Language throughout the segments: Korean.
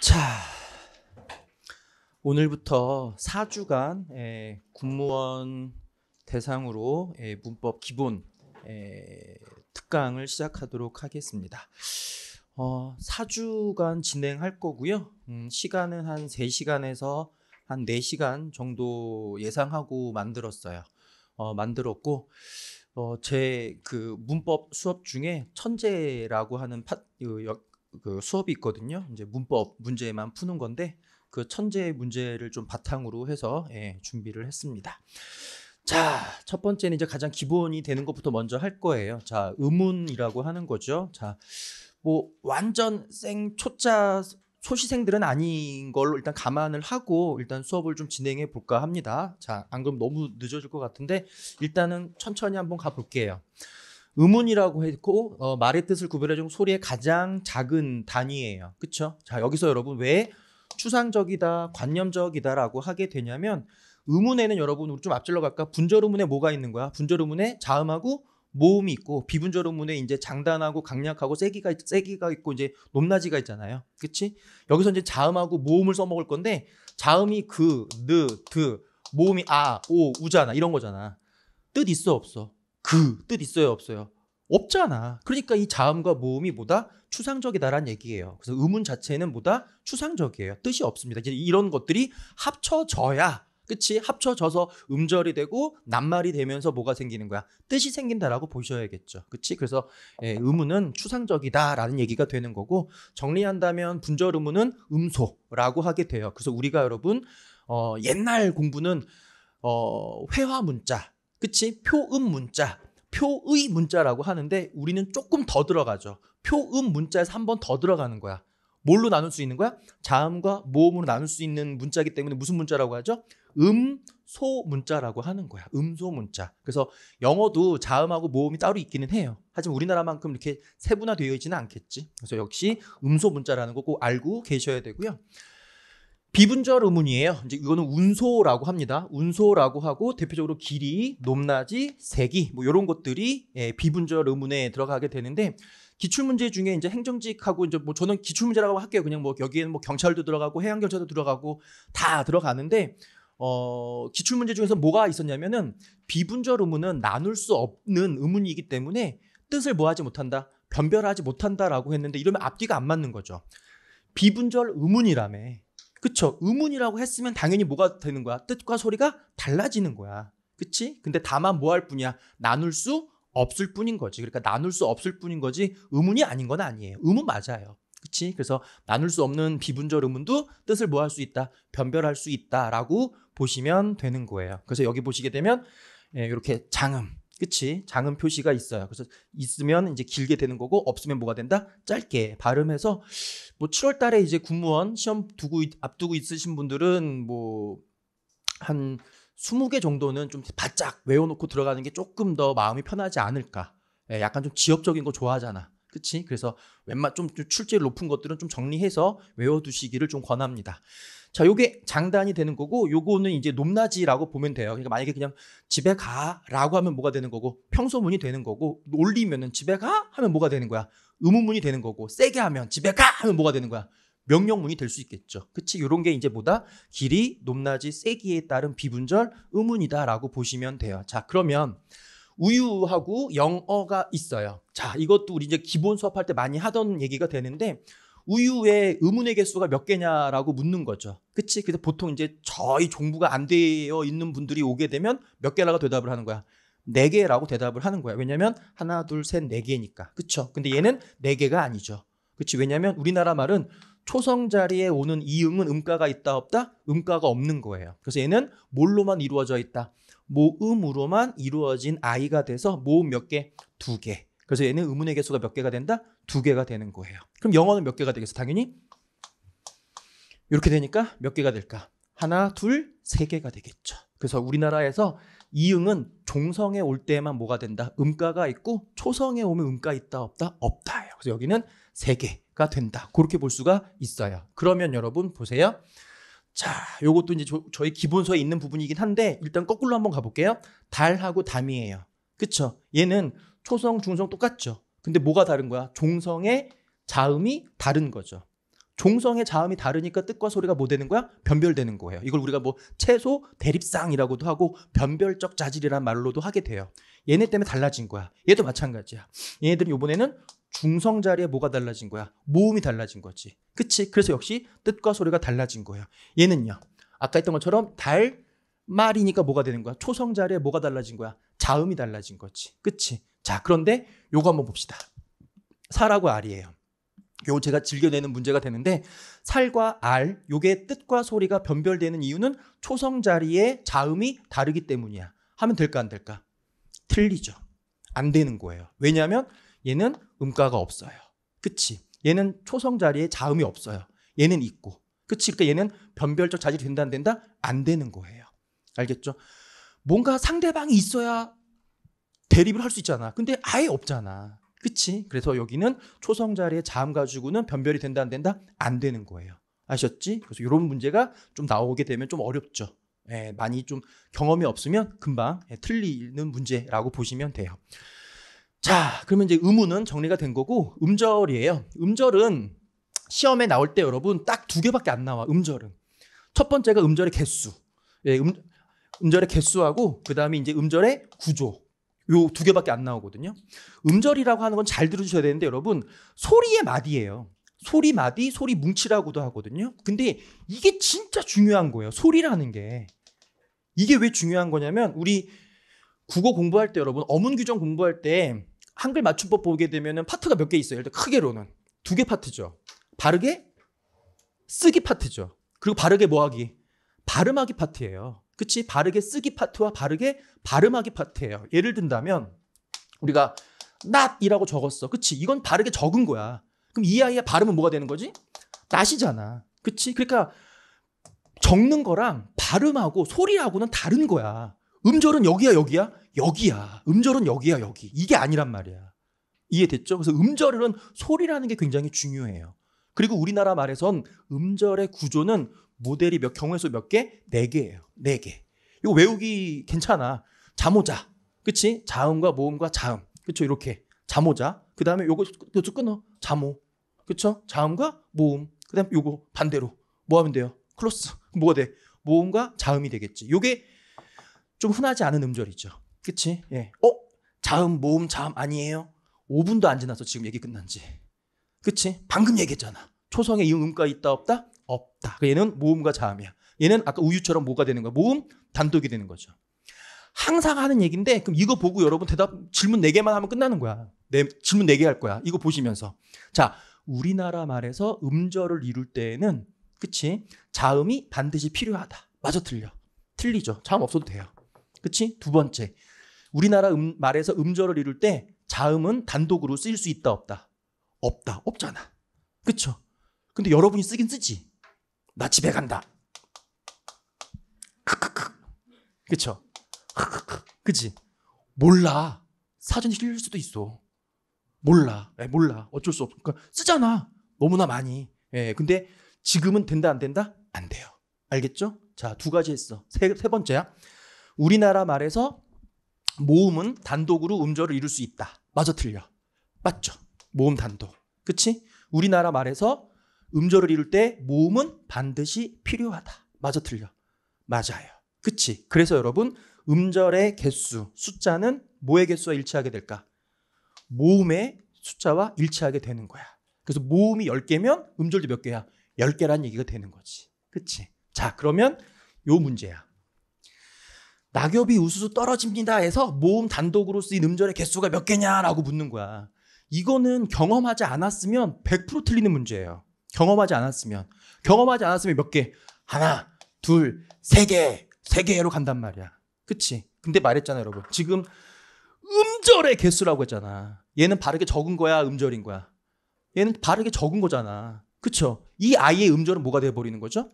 자, 오늘부터 4주간 군무원 대상으로 문법 기본 특강을 시작하도록 하겠습니다. 어, 4주간 진행할 거고요. 음, 시간은 한 3시간에서 한 4시간 정도 예상하고 만들었어요. 어, 만들었고 어, 제그 문법 수업 중에 천재라고 하는 팟, 그그 수업이 있거든요. 이제 문법 문제만 푸는 건데 그 천재의 문제를 좀 바탕으로 해서 예, 준비를 했습니다. 자, 첫 번째는 이제 가장 기본이 되는 것부터 먼저 할 거예요. 자, 의문이라고 하는 거죠. 자, 뭐 완전 생 초짜 소시생들은 아닌 걸로 일단 감안을 하고 일단 수업을 좀 진행해 볼까 합니다. 자, 안 그럼 너무 늦어질 것 같은데 일단은 천천히 한번 가볼게요. 음운이라고 했고 어, 말의 뜻을 구별해주는 소리의 가장 작은 단위예요. 그렇죠? 자 여기서 여러분 왜 추상적이다, 관념적이다라고 하게 되냐면 음운에는 여러분 우리 좀 앞질러 갈까? 분절음운에 뭐가 있는 거야? 분절음운에 자음하고 모음이 있고 비분절음운에 이제 장단하고 강약하고 세기가 세기가 있고 이제 높낮이가 있잖아요. 그렇지? 여기서 이제 자음하고 모음을 써먹을 건데 자음이 그, 느, 드, 모음이 아, 오, 우잖아 이런 거잖아. 뜻 있어 없어? 그뜻 있어요 없어요? 없잖아. 그러니까 이 자음과 모음이 뭐다? 추상적이다라는 얘기예요. 그래서 음운 자체는 뭐다? 추상적이에요. 뜻이 없습니다. 이제 이런 것들이 합쳐져야 끝이 합쳐져서 음절이 되고 낱말이 되면서 뭐가 생기는 거야? 뜻이 생긴다라고 보셔야겠죠. 그치? 그래서 예, 의문은 추상적이다라는 얘기가 되는 거고 정리한다면 분절 의문은 음소라고 하게 돼요. 그래서 우리가 여러분 어, 옛날 공부는 어, 회화 문자 그치? 표음 문자, 표의 문자라고 하는데 우리는 조금 더 들어가죠. 표음 문자에서 한 번 더 들어가는 거야. 뭘로 나눌 수 있는 거야? 자음과 모음으로 나눌 수 있는 문자기 때문에 무슨 문자라고 하죠? 음, 소 문자라고 하는 거야. 음소 문자. 그래서 영어도 자음하고 모음이 따로 있기는 해요. 하지만 우리나라만큼 이렇게 세분화되어 있지는 않겠지. 그래서 역시 음소 문자라는 거 꼭 알고 계셔야 되고요. 비분절 의문이에요. 이제 이거는 운소라고 합니다. 운소라고 하고 대표적으로 길이, 높낮이, 세기 뭐 이런 것들이 예, 비분절 의문에 들어가게 되는데 기출 문제 중에 이제 행정직하고 이제 뭐 저는 기출 문제라고 할게요. 그냥 뭐 여기에는 뭐 경찰도 들어가고 해양 경찰도 들어가고 다 들어가는데 어 기출 문제 중에서 뭐가 있었냐면은 비분절 의문은 나눌 수 없는 의문이기 때문에 뜻을 뭐하지 못한다, 변별하지 못한다라고 했는데 이러면 앞뒤가 안 맞는 거죠. 비분절 의문이라며 그쵸? 의문이라고 했으면 당연히 뭐가 되는 거야? 뜻과 소리가 달라지는 거야. 그치? 근데 다만 뭐 할 뿐이야? 나눌 수 없을 뿐인 거지. 그러니까 나눌 수 없을 뿐인 거지 의문이 아닌 건 아니에요. 의문 맞아요. 그치? 그래서 나눌 수 없는 비분절 의문도 뜻을 뭐 할 수 있다? 변별할 수 있다라고 보시면 되는 거예요. 그래서 여기 보시게 되면 예, 이렇게 장음, 그치? 장음 표시가 있어요. 그래서 있으면 이제 길게 되는 거고 없으면 뭐가 된다? 짧게 발음해서 뭐 7월 달에 이제 군무원 시험 두고 앞두고 있으신 분들은 뭐 한 20개 정도는 좀 바짝 외워 놓고 들어가는 게 조금 더 마음이 편하지 않을까? 예, 약간 좀지역적인거 좋아하잖아. 그치? 그래서 웬만 좀 출제 높은 것들은 좀 정리해서 외워두시기를 좀 권합니다. 자, 요게 장단이 되는 거고 요거는 이제 높낮이라고 보면 돼요. 그러니까 만약에 그냥 집에 가라고 하면 뭐가 되는 거고 평소문이 되는 거고 올리면은 집에 가 하면 뭐가 되는 거야? 의문문이 되는 거고 세게 하면 집에 가 하면 뭐가 되는 거야? 명령문이 될 수 있겠죠. 그치? 요런 게 이제 뭐다? 길이, 높낮이, 세기에 따른 비분절, 의문이다라고 보시면 돼요. 자, 그러면 우유하고 영어가 있어요. 자, 이것도 우리 이제 기본 수업할 때 많이 하던 얘기가 되는데 우유의 의문의 개수가 몇 개냐라고 묻는 거죠. 그치? 그래서 보통 이제 저희 종부가안 되어 있는 분들이 오게 되면 몇 개라고 대답을 하는 거야. 네 개라고 대답을 하는 거야. 왜냐면 하나, 둘, 셋, 네 개니까. 그쵸? 근데 얘는 네 개가 아니죠. 그치? 왜냐면 우리나라 말은 초성 자리에 오는 이응은 음가가 있다 없다? 음가가 없는 거예요. 그래서 얘는 뭘로만 이루어져 있다? 모음으로만 이루어진 아이가 돼서 모음 몇 개? 두 개. 그래서 얘는 의문의 개수가 몇 개가 된다? 두 개가 되는 거예요. 그럼 영어는 몇 개가 되겠어? 당연히 이렇게 되니까 몇 개가 될까? 하나, 둘, 세 개가 되겠죠. 그래서 우리나라에서 이응은 종성에 올 때만 뭐가 된다? 음가가 있고 초성에 오면 음가 있다 없다? 없다예요. 그래서 여기는 세 개가 된다. 그렇게 볼 수가 있어요. 그러면 여러분 보세요. 자, 요것도 이제 저, 희 기본서에 있는 부분이긴 한데 일단 거꾸로 한번 가볼게요. 달하고 담이에요. 그쵸? 얘는 초성, 중성 똑같죠. 근데 뭐가 다른 거야? 종성의 자음이 다른 거죠. 종성의 자음이 다르니까 뜻과 소리가 뭐 되는 거야? 변별되는 거예요. 이걸 우리가 뭐 채소 대립상이라고도 하고 변별적 자질이란 말로도 하게 돼요. 얘네 때문에 달라진 거야. 얘도 마찬가지야. 얘네들은 요번에는 중성 자리에 뭐가 달라진 거야? 모음이 달라진 거지. 그치? 그래서 역시 뜻과 소리가 달라진 거예요. 얘는요. 아까 했던 것처럼 달, 말이니까 뭐가 되는 거야? 초성 자리에 뭐가 달라진 거야? 자음이 달라진 거지. 그치? 자, 그런데 요거 한번 봅시다. 사라고 알이에요. 요 제가 즐겨내는 문제가 되는데 살과 알 요게 뜻과 소리가 변별되는 이유는 초성 자리의 자음이 다르기 때문이야. 하면 될까 안 될까? 틀리죠. 안 되는 거예요. 왜냐하면 얘는 음가가 없어요. 그치? 얘는 초성 자리에 자음이 없어요. 얘는 있고. 그치? 그러니까 얘는 변별적 자질이 된다 안 된다? 안 되는 거예요. 알겠죠? 뭔가 상대방이 있어야 대립을 할 수 있잖아. 근데 아예 없잖아. 그치? 그래서 여기는 초성 자리에 자음 가지고는 변별이 된다 안 된다? 안 되는 거예요. 아셨지? 그래서 이런 문제가 좀 나오게 되면 좀 어렵죠. 예, 많이 좀 경험이 없으면 금방 예, 틀리는 문제라고 보시면 돼요. 자, 그러면 이제 의문은 정리가 된 거고 음절이에요. 음절은 시험에 나올 때 여러분 딱 두 개밖에 안 나와. 음절은 첫 번째가 음절의 개수, 예, 음, 음절의 개수하고 그 다음에 이제 음절의 구조. 요두 개밖에 안 나오거든요. 음절이라고 하는 건 잘 들어주셔야 되는데 여러분 소리의 마디예요. 소리 마디, 소리 뭉치라고도 하거든요. 근데 이게 진짜 중요한 거예요. 소리라는 게. 이게 왜 중요한 거냐면 우리 국어 공부할 때 여러분 어문 규정 공부할 때 한글 맞춤법 보게 되면 파트가 몇 개 있어요. 일단 크게로는 두 개 파트죠. 바르게 쓰기 파트죠. 그리고 바르게 뭐하기 발음하기 파트예요. 그치? 바르게 쓰기 파트와 바르게 발음하기 파트예요. 예를 든다면 우리가 낫이라고 적었어. 그치? 이건 바르게 적은 거야. 그럼 이 아이의 발음은 뭐가 되는 거지? 낫이잖아. 그치? 그러니까 적는 거랑 발음하고 소리하고는 다른 거야. 음절은 여기야 여기야 여기야. 음절은 여기야 여기. 이게 아니란 말이야. 이해됐죠? 그래서 음절은 소리라는 게 굉장히 중요해요. 그리고 우리나라 말에선 음절의 구조는 모델이 몇 경우에서 몇 개? 네 개예요. 네 개. 이거 외우기 괜찮아. 자모자. 그치? 자음과 모음과 자음. 그쵸? 이렇게. 자모자. 그 다음에 요거, 요거 끊어. 자모. 그쵸? 자음과 모음. 그 다음에 요거 반대로. 뭐 하면 돼요? 클로스. 뭐가 돼? 모음과 자음이 되겠지. 요게 좀 흔하지 않은 음절이죠. 그치? 예. 어? 자음, 모음, 자음 아니에요? 5분도 안 지나서 지금 얘기 끝난 지. 그치? 방금 얘기했잖아. 초성에 이음, 음가 있다 없다? 없다. 그러니까 얘는 모음과 자음이야. 얘는 아까 우유처럼 뭐가 되는 거야? 모음 단독이 되는 거죠. 항상 하는 얘기인데 그럼 이거 보고 여러분 대답 질문 네개만 하면 끝나는 거야. 네, 질문 네 개 할 거야. 이거 보시면서. 자, 우리나라 말에서 음절을 이룰 때에는 그치? 자음이 반드시 필요하다. 맞아 틀려. 틀리죠. 자음 없어도 돼요. 그치? 두 번째. 우리나라 음, 말에서 음절을 이룰 때 자음은 단독으로 쓰일 수 있다 없다. 없다. 없잖아. 그쵸? 근데 여러분이 쓰긴 쓰지. 나 집에 간다. 크크크. 그쵸? 크크크. 그치? 몰라. 사전이 실릴 수도 있어. 몰라. 에, 예, 몰라. 어쩔 수 없어. 그러니까 쓰잖아. 너무나 많이. 예, 근데 지금은 된다, 안 된다? 안 돼요. 알겠죠? 자, 두 가지 했어. 세, 세 번째야. 우리나라 말에서 모음은 단독으로 음절을 이룰 수 있다. 맞아 틀려. 맞죠? 모음 단독. 그치? 우리나라 말에서 음조를 이룰 때 모음은 반드시 필요하다. 맞아 틀려. 맞아요. 그치? 그래서 여러분 음절의 개수, 숫자는 뭐의 개수와 일치하게 될까? 모음의 숫자와 일치하게 되는 거야. 그래서 모음이 10개면 음절도 몇 개야? 10개란 얘기가 되는 거지. 그치? 자, 그러면 요 문제야. 낙엽이 우수수 떨어집니다 해서 모음 단독으로 쓰인 음절의 개수가 몇 개냐라고 묻는 거야. 이거는 경험하지 않았으면 100% 틀리는 문제예요. 경험하지 않았으면 경험하지 않았으면 몇 개? 하나, 둘, 세 개, 세 개로 간단 말이야. 그치? 근데 말했잖아, 여러분. 지금 음절의 개수라고 했잖아. 얘는 바르게 적은 거야, 음절인 거야. 얘는 바르게 적은 거잖아. 그쵸? 이 아이의 음절은 뭐가 돼버리는 거죠?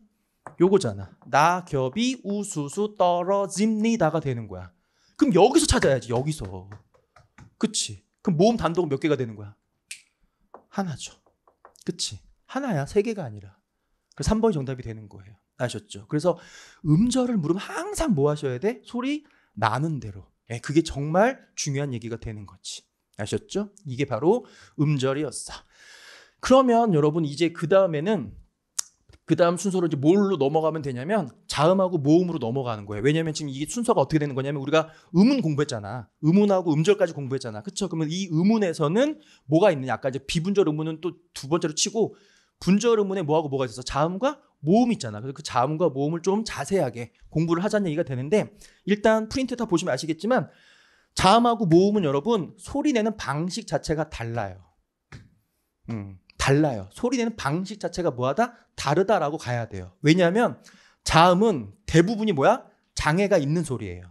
요거잖아. 나, 겹이, 우, 수, 수, 떨어집니다가 되는 거야. 그럼 여기서 찾아야지, 여기서. 그치? 그럼 모음 단독은 몇 개가 되는 거야? 하나죠. 그치? 하나야, 세 개가 아니라. 그래서 3번이 정답이 되는 거예요. 아셨죠? 그래서 음절을 물으면 항상 뭐 하셔야 돼? 소리 나는 대로. 예, 그게 정말 중요한 얘기가 되는 거지. 아셨죠? 이게 바로 음절이었어. 그러면 여러분 이제 그 다음에는 그 다음 순서로 이제 뭘로 넘어가면 되냐면 자음하고 모음으로 넘어가는 거예요. 왜냐면 지금 이게 순서가 어떻게 되는 거냐면 우리가 음운 공부했잖아. 음운하고 음절까지 공부했잖아. 그렇죠? 그러면 이 음운에서는 뭐가 있느냐? 아까 이제 비분절 음운은 또 두 번째로 치고 분절음문에 뭐하고 뭐가 있어서 자음과 모음 있잖아. 그래서 그 자음과 모음을 좀 자세하게 공부를 하자는 얘기가 되는데 일단 프린트 다 보시면 아시겠지만 자음하고 모음은 여러분 소리 내는 방식 자체가 달라요. 음, 달라요. 소리 내는 방식 자체가 뭐하다? 다르다라고 가야 돼요. 왜냐하면 자음은 대부분이 뭐야? 장애가 있는 소리예요.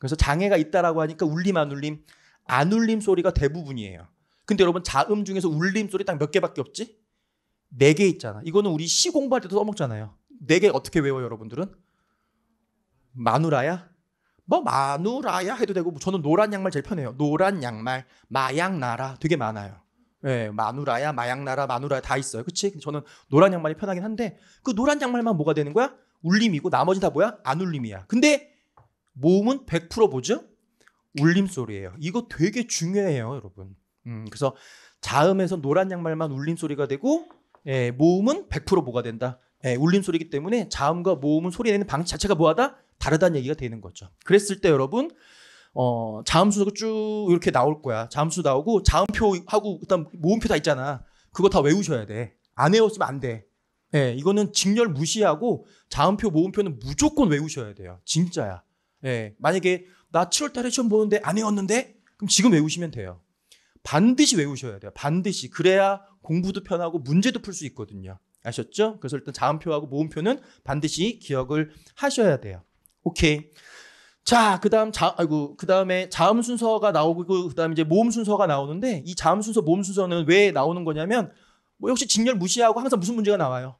그래서 장애가 있다라고 하니까 울림 안 울림 안 울림 소리가 대부분이에요. 근데 여러분 자음 중에서 울림 소리 딱 몇 개밖에 없지? 네개 있잖아. 이거는 우리 시 공부할 때도 써먹잖아요. 네 개 어떻게 외워요, 여러분들은? 마누라야? 뭐 마누라야 해도 되고 뭐 저는 노란 양말 제일 편해요. 노란 양말, 마양나라 되게 많아요. 예, 네, 마누라야, 마양나라, 마누라야 다 있어요. 그치? 저는 노란 양말이 편하긴 한데 그 노란 양말만 뭐가 되는 거야? 울림이고 나머지 다 뭐야? 안 울림이야. 근데 몸은100% 뭐죠? 울림 소리예요. 이거 되게 중요해요, 여러분. 음, 그래서 자음에서 노란 양말만 울림 소리가 되고 예, 모음은 100% 뭐가 된다. 예, 울림 소리이기 때문에 자음과 모음은 소리 내는 방 자체가 뭐하다 다르다는 얘기가 되는 거죠. 그랬을 때 여러분 어, 자음수가 쭉 이렇게 나올 거야. 자음수 나오고 자음표하고 일단 모음표 다 있잖아. 그거 다 외우셔야 돼. 안 외웠으면 안 돼. 예, 이거는 직렬 무시하고 자음표 모음표는 무조건 외우셔야 돼요. 진짜야. 예, 만약에 나 7월 달에 시험 보는데 안 외웠는데 그럼 지금 외우시면 돼요. 반드시 외우셔야 돼요. 반드시 그래야 공부도 편하고 문제도 풀 수 있거든요. 아셨죠? 그래서 일단 자음표하고 모음표는 반드시 기억을 하셔야 돼요. 오케이. 자, 그다음 자 아이고 그다음에 자음 순서가 나오고 그다음에 이제 모음 순서가 나오는데 이 자음 순서 모음 순서는 왜 나오는 거냐면 뭐 역시 직렬 무시하고 항상 무슨 문제가 나와요.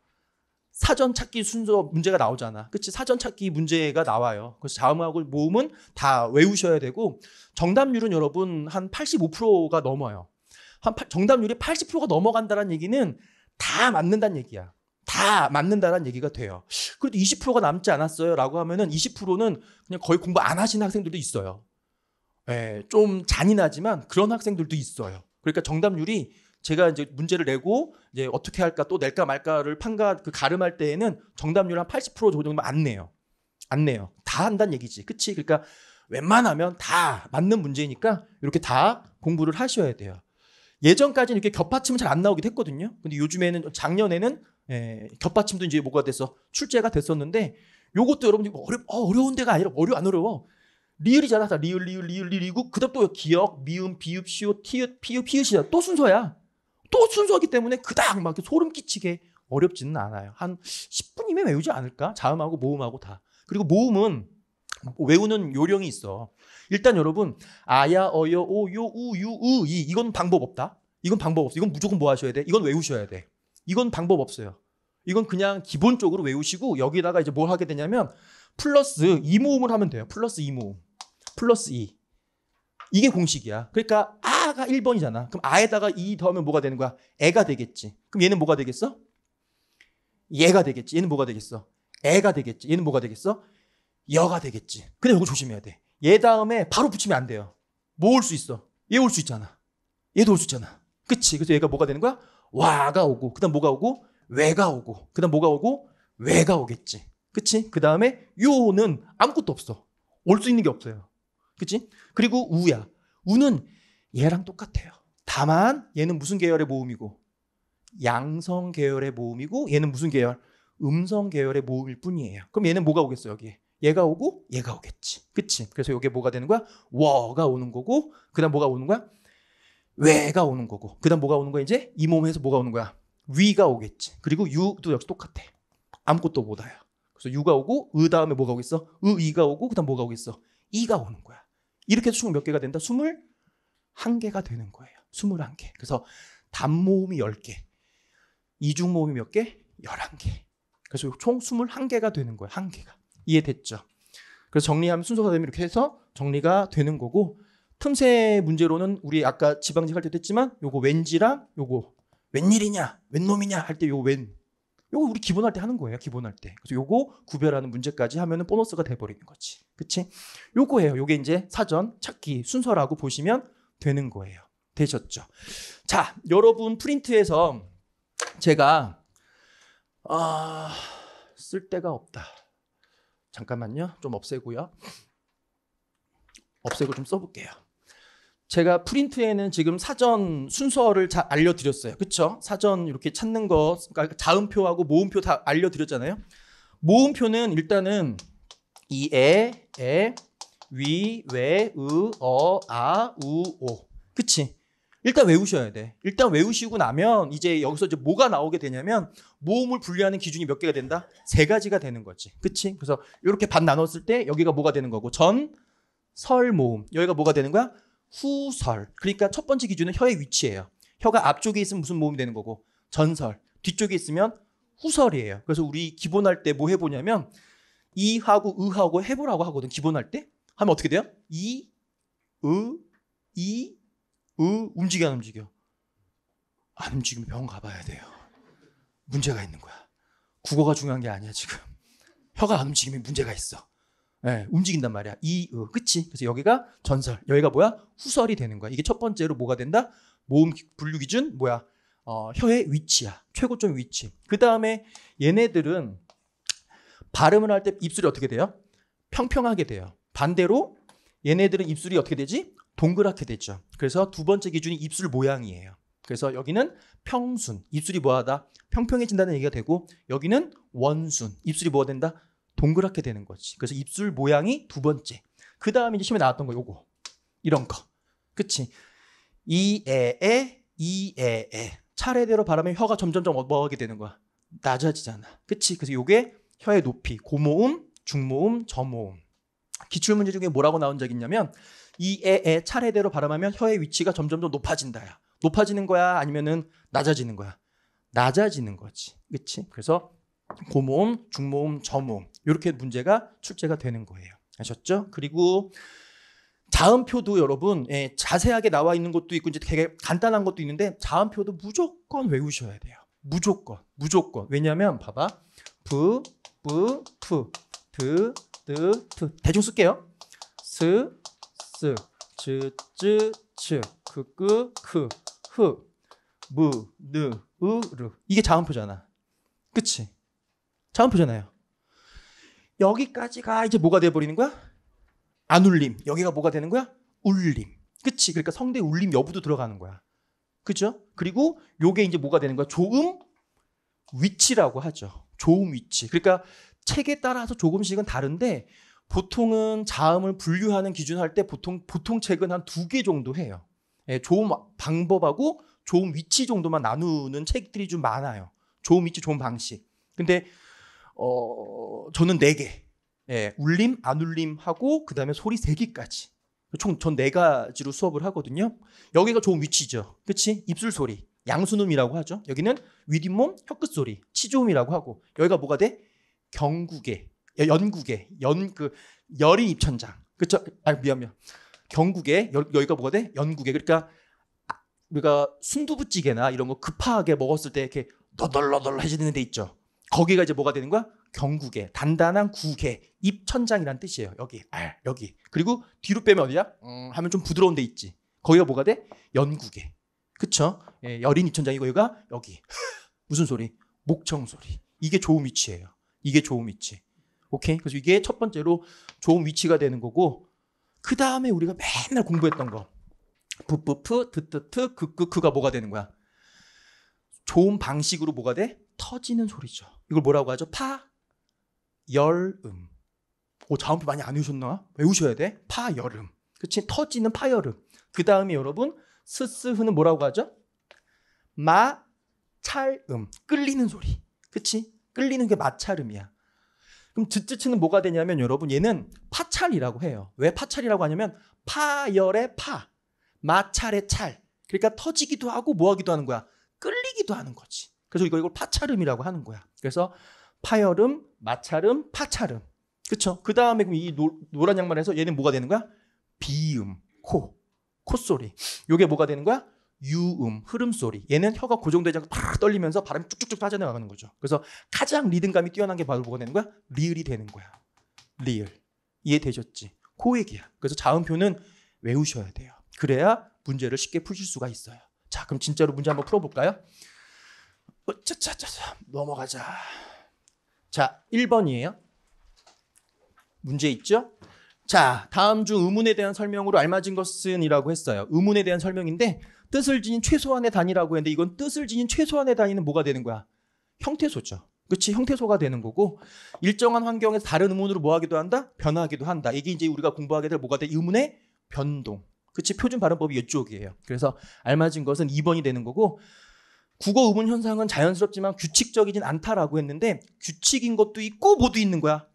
사전 찾기 순서 문제가 나오잖아. 그치? 사전 찾기 문제가 나와요. 그래서 자음하고 모음은 다 외우셔야 되고, 정답률은 여러분 한 85%가 넘어요. 한 정답률이 80%가 넘어간다는 얘기는 다 맞는다는 얘기야. 다 맞는다라는 얘기가 돼요. 그래도 20%가 남지 않았어요. 라고 하면은 20%는 그냥 거의 공부 안 하시는 학생들도 있어요. 예, 좀 잔인하지만 그런 학생들도 있어요. 그러니까 정답률이 제가 이제 문제를 내고 이제 어떻게 할까 또 낼까 말까를 판가 그 가름할 때에는 정답률 한80% 정도면 안 내요. 안 내요. 다 한다는 얘기지. 그치? 그러니까 웬만하면 다 맞는 문제니까 이렇게 다 공부를 하셔야 돼요. 예전까지는 이렇게 겹받침은 잘 안 나오기도 했거든요. 근데 요즘에는 작년에는 에, 예, 겹받침도 이제 뭐가 돼서 출제가 됐었는데 요것도 여러분 들금 어려, 어, 려운 데가 아니라 어려 안 어려워. 리을이 잘하다. 리을 리을 리을 리을이고 그다음 또 기역, 미음, 비읍, 시옷, 티읕, 피읍, 피읕이야. 또 순서야. 또 순서기 때문에 그닥 막 소름 끼치게 어렵지는 않아요. 한 10분이면 외우지 않을까? 자음하고 모음하고 다. 그리고 모음은 외우는 요령이 있어. 일단 여러분 아야 어여 오요 우유 우이 이건 방법 없다. 이건 방법 없어. 이건 무조건 뭐 하셔야 돼? 이건 외우셔야 돼. 이건 방법 없어요. 이건 그냥 기본적으로 외우시고 여기다가 이제 뭘 하게 되냐면 플러스 이 모음을 하면 돼요. 플러스 이 모음. 플러스 이. 이게 공식이야. 그러니까 아가 1번이잖아. 그럼 아에다가 이 더하면 뭐가 되는 거야? 애가 되겠지. 그럼 얘는 뭐가 되겠어? 얘가 되겠지. 얘는 뭐가 되겠어? 애가 되겠지. 얘는 뭐가 되겠어? 여가 되겠지. 근데 이거 조심해야 돼. 얘 다음에 바로 붙이면 안 돼요. 뭐 올 수 있어? 얘 올 수 있잖아. 얘도 올 수 있잖아. 그치? 그래서 얘가 뭐가 되는 거야? 와가 오고, 그 다음 뭐가 오고? 왜가 오고, 그 다음 뭐가 오고? 왜가 오겠지. 그치? 그 다음에 요는 아무것도 없어. 올 수 있는 게 없어요. 그치? 그리고 우야. 우는 얘랑 똑같아요. 다만 얘는 무슨 계열의 모음이고 양성 계열의 모음이고 얘는 무슨 계열? 음성 계열의 모음일 뿐이에요. 그럼 얘는 뭐가 오겠어 여기에? 얘가 오고 얘가 오겠지. 그치? 그래서 이게 뭐가 되는 거야? 워가 오는 거고 그 다음 뭐가 오는 거야? 왜가 오는 거고 그 다음 뭐가 오는 거야 이제? 이 몸에서 뭐가 오는 거야? 위가 오겠지. 그리고 유도 역시 똑같아. 아무것도 못하요 그래서 유가 오고 의 다음에 뭐가 오겠어? 의, 이가 오고 그 다음 뭐가 오겠어? 이가 오는 거야. 이렇게 해서 총 몇 개가 된다? 스물 한개가 되는 거예요. 스물 한개 그래서 단모음이 열개 이중모음이 몇 개? 열한 개 그래서 총2 1개가 되는 거예요. 한개가 이해됐죠. 그래서 정리하면 순서가 되면 이렇게 해서 정리가 되는 거고 틈새 문제로는 우리 아까 지방직 할 때도 했지만 요거 왠지랑 요거 웬일이냐 웬놈이냐 할 때 요거 웬 요거 우리 기본할 때 하는 거예요 기본할 때 그래서 요거 구별하는 문제까지 하면은 보너스가 돼버리는 거지 그치 요거예요 요게 이제 사전 찾기 순서라고 보시면 되는 거예요 되셨죠 자 여러분 프린트에서 제가 아쓸 데가 없다 잠깐만요. 좀 없애고요. 없애고 좀 써볼게요. 제가 프린트에는 지금 사전 순서를 잘 알려드렸어요. 그쵸? 사전 이렇게 찾는 거, 그러니까 자음표하고 모음표 다 알려드렸잖아요. 모음표는 일단은 이 에, 에, 위, 외, 으, 어, 아, 우, 오. 그치? 일단 외우셔야 돼. 일단 외우시고 나면 이제 여기서 이제 뭐가 나오게 되냐면 모음을 분리하는 기준이 몇 개가 된다? 세 가지가 되는 거지. 그치? 그래서 이렇게 반 나눴을 때 여기가 뭐가 되는 거고 전, 설 모음. 여기가 뭐가 되는 거야? 후설. 그러니까 첫 번째 기준은 혀의 위치예요. 혀가 앞쪽에 있으면 무슨 모음이 되는 거고 전설. 뒤쪽에 있으면 후설이에요. 그래서 우리 기본할 때 뭐 해보냐면 이하고 의하고 해보라고 하거든. 기본할 때. 하면 어떻게 돼요? 이, 의, 이, 으, 움직여 안 움직여? 안 움직이면 병원 가봐야 돼요. 문제가 있는 거야. 국어가 중요한 게 아니야 지금. 혀가 안 움직이면 문제가 있어. 예, 움직인단 말이야. 이, 으, 그치? 그래서 여기가 전설, 여기가 뭐야? 후설이 되는 거야. 이게 첫 번째로 뭐가 된다? 모음 분류 기준, 뭐야? 어, 혀의 위치야. 최고점 위치. 그 다음에 얘네들은 발음을 할 때 입술이 어떻게 돼요? 평평하게 돼요. 반대로 얘네들은 입술이 어떻게 되지? 동그랗게 됐죠. 그래서 두 번째 기준이 입술 모양이에요. 그래서 여기는 평순, 입술이 뭐하다? 평평해진다는 얘기가 되고 여기는 원순, 입술이 뭐가 된다? 동그랗게 되는 거지. 그래서 입술 모양이 두 번째. 그 다음에 이제 시험에 나왔던 거 요거. 이런 거. 그치? 이에에, 이에에. 차례대로 바라면 혀가 점점점 뭐하게 되는 거야? 낮아지잖아. 그치? 그래서 요게 혀의 높이. 고모음, 중모음, 저모음. 기출문제 중에 뭐라고 나온 적이 있냐면 이 에에 차례대로 발음하면 혀의 위치가 점점 더 높아진다야. 높아지는 거야 아니면은 낮아지는 거야. 낮아지는 거지. 그렇지? 그래서 고모음, 중모음, 저모음 이렇게 문제가 출제가 되는 거예요. 아셨죠? 그리고 자음표도 여러분 예, 자세하게 나와 있는 것도 있고 이제 되게 간단한 것도 있는데 자음표도 무조건 외우셔야 돼요. 무조건, 무조건. 왜냐하면 봐봐, 부, 부, 푸, 드, 드, 푸. 대충 쓸게요. 스, 스, 즈, 쯔, 츠, 크, 끄, 크, 흐, 무, 느, 으, 르. 이게 자음표잖아. 그치? 자음표잖아요. 여기까지가 이제 뭐가 돼버리는 거야? 안 울림. 여기가 뭐가 되는 거야? 울림. 그치? 그러니까 성대 울림 여부도 들어가는 거야. 그죠? 그리고 요게 이제 뭐가 되는 거야? 조음 위치라고 하죠. 조음 위치. 그러니까 책에 따라서 조금씩은 다른데 보통은 자음을 분류하는 기준 할때 보통 보통 책은 한 두 개 정도 해요. 예, 조음 방법하고 좋은 위치 정도만 나누는 책들이 좀 많아요. 좋은 위치, 좋은 방식. 근데 어 저는 네 개. 예, 울림, 안 울림하고 그다음에 소리 세 개까지. 총 전 네 가지로 수업을 하거든요. 여기가 좋은 위치죠. 그렇지? 입술 소리, 양수음이라고 하죠. 여기는 윗잇몸, 혀끝 소리, 치조음이라고 하고 여기가 뭐가 돼? 경구계. 연국에 연 그 열이 입천장 그쵸? 아 미안 미안 경국에 여, 여기가 뭐가 돼? 연국에 그러니까 아, 우리가 순두부찌개나 이런 거 급하게 먹었을 때 이렇게 너덜너덜해지는 데 있죠. 거기가 이제 뭐가 되는 거야? 경국에 단단한 국에 입천장이란 뜻이에요. 여기 알 여기 그리고 뒤로 빼면 어디야? 음, 하면 좀 부드러운 데 있지. 거기가 뭐가 돼? 연국에 그쵸? 예, 여린 입천장이고 여기가 여기 무슨 소리? 목청 소리. 이게 좋은 위치예요. 이게 좋은 위치. 오케이? 그래서 이게 첫 번째로 좋은 위치가 되는 거고 그 다음에 우리가 맨날 공부했던 거 부푸푸 드뜨트 그그그가 뭐가 되는 거야? 좋은 방식으로 뭐가 돼? 터지는 소리죠. 이걸 뭐라고 하죠? 파 열음. 오 자음표 많이 안 외우셨나? 외우셔야 돼. 파 열음. 그치? 터지는 파 열음. 그 다음에 여러분 스스흐는 뭐라고 하죠? 마 찰음. 끌리는 소리. 그치? 끌리는 게 마찰음이야. 그럼 즈쯔치는 뭐가 되냐면 여러분 얘는 파찰이라고 해요. 왜 파찰이라고 하냐면 파열의 파, 마찰의 찰. 그러니까 터지기도 하고 뭐하기도 하는 거야. 끌리기도 하는 거지. 그래서 이걸 이걸 파찰음이라고 하는 거야. 그래서 파열음, 마찰음, 파찰음. 그쵸? 그 다음에 그럼 이 노, 노란 양말에서 얘는 뭐가 되는 거야? 비음, 코, 콧소리. 이게 뭐가 되는 거야? 유음, 흐름 소리. 얘는 혀가 고정되지 않고 팍 떨리면서 바람이 쭉쭉쭉 빠져나가는 거죠. 그래서 가장 리듬감이 뛰어난 게 바로 뭐가 되는 거야? 리을이 되는 거야. 리을. 이해되셨지? 코그 얘기야. 그래서 자음표는 외우셔야 돼요. 그래야 문제를 쉽게 푸실 수가 있어요. 자, 그럼 진짜로 문제 한번 풀어볼까요? 어차차차 넘어가자. 자, 1번이에요. 문제 있죠? 자, 다음 중 의문에 대한 설명으로 알맞은 것은이라고 했어요. 의문에 대한 설명인데 뜻을 지닌 최소한의 단위라고 했는데 이건 뜻을 지닌 최소한의 단위는 뭐가 되는 거야? 형태소죠. 그렇지 형태소가 되는 거고 일정한 환경에서 다른 의문으로 뭐 하기도 한다? 변화하기도 한다. 이게 이제 우리가 공부하게 될 뭐가 돼? 의문의 변동. 그렇지 표준 발음법이 이쪽이에요. 그래서 알맞은 것은 2번이 되는 거고 국어 의문 현상은 자연스럽지만 규칙적이진 않다라고 했는데 규칙인 것도 있고 뭐도 있는 거야.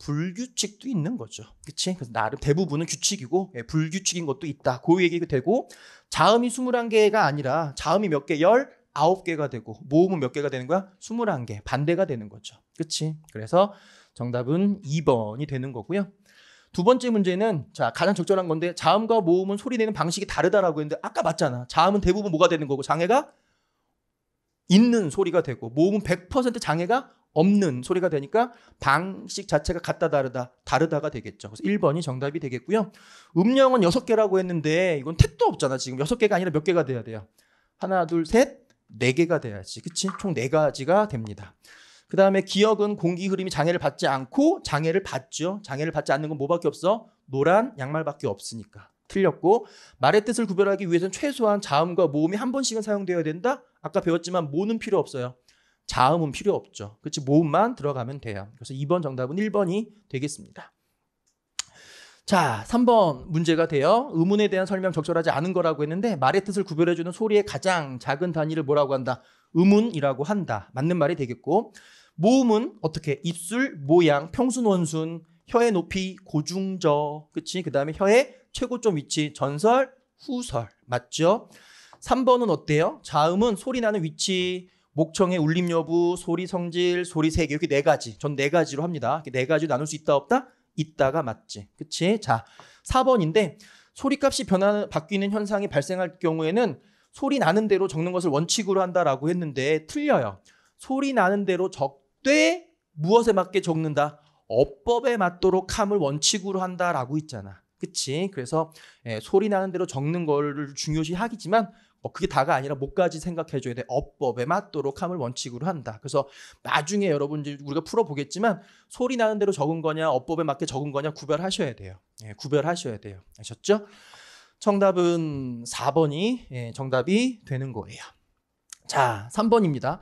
불규칙도 있는 거죠. 그치? 그래서 나름 대부분은 규칙이고 예, 불규칙인 것도 있다. 그 얘기가 되고 자음이 21개가 아니라 자음이 몇 개? 19개가 되고 모음은 몇 개가 되는 거야? 21개. 반대가 되는 거죠. 그치 그래서 정답은 2번이 되는 거고요. 두 번째 문제는 자 가장 적절한 건데 자음과 모음은 소리 내는 방식이 다르다라고 했는데 아까 맞잖아. 자음은 대부분 뭐가 되는 거고 장애가 있는 소리가 되고 모음은 100% 장애가 없는 소리가 되니까 방식 자체가 같다 다르다 다르다가 되겠죠. 그래서 1번이 정답이 되겠고요. 음영은 6개라고 했는데 이건 택도 없잖아. 지금 6개가 아니라 몇 개가 돼야 돼요. 하나, 둘, 셋, 네 개가 돼야지. 그치? 총 네 가지가 됩니다. 그 다음에 기억은 공기 흐름이 장애를 받지 않고 장애를 받죠. 장애를 받지 않는 건 뭐밖에 없어? 노란 양말밖에 없으니까. 틀렸고 말의 뜻을 구별하기 위해서는 최소한 자음과 모음이 한 번씩은 사용되어야 된다. 아까 배웠지만 모는 필요 없어요. 자음은 필요 없죠. 그렇지 모음만 들어가면 돼요. 그래서 2번 정답은 1번이 되겠습니다. 자, 3번 문제가 돼요. 의문에 대한 설명 적절하지 않은 거라고 했는데 말의 뜻을 구별해주는 소리의 가장 작은 단위를 뭐라고 한다? 의문이라고 한다. 맞는 말이 되겠고 모음은 어떻게 입술, 모양, 평순, 원순, 혀의 높이, 고중저, 그치? 그 다음에 혀의 최고점 위치, 전설, 후설 맞죠? 3번은 어때요? 자음은 소리 나는 위치, 목청의 울림 여부, 소리 성질, 소리 세계 이렇게 네 가지. 전 네 가지로 합니다. 네 가지로 나눌 수 있다 없다? 있다가 맞지. 그치? 자, 4번인데 소리값이 변화 바뀌는 현상이 발생할 경우에는 소리 나는 대로 적는 것을 원칙으로 한다라고 했는데 틀려요. 소리 나는 대로 적되 무엇에 맞게 적는다. 어법에 맞도록 함을 원칙으로 한다라고 있잖아. 그치? 그래서 예, 소리 나는 대로 적는 거를 중요시 하겠지만 뭐 그게 다가 아니라 뭐까지 생각해줘야 돼. 어법에 맞도록 함을 원칙으로 한다. 그래서 나중에 여러분 이 우리가 풀어보겠지만 소리 나는 대로 적은 거냐 어법에 맞게 적은 거냐 구별하셔야 돼요. 예, 구별하셔야 돼요. 아셨죠? 정답은 4번이 예, 정답이 되는 거예요. 자, 3번입니다.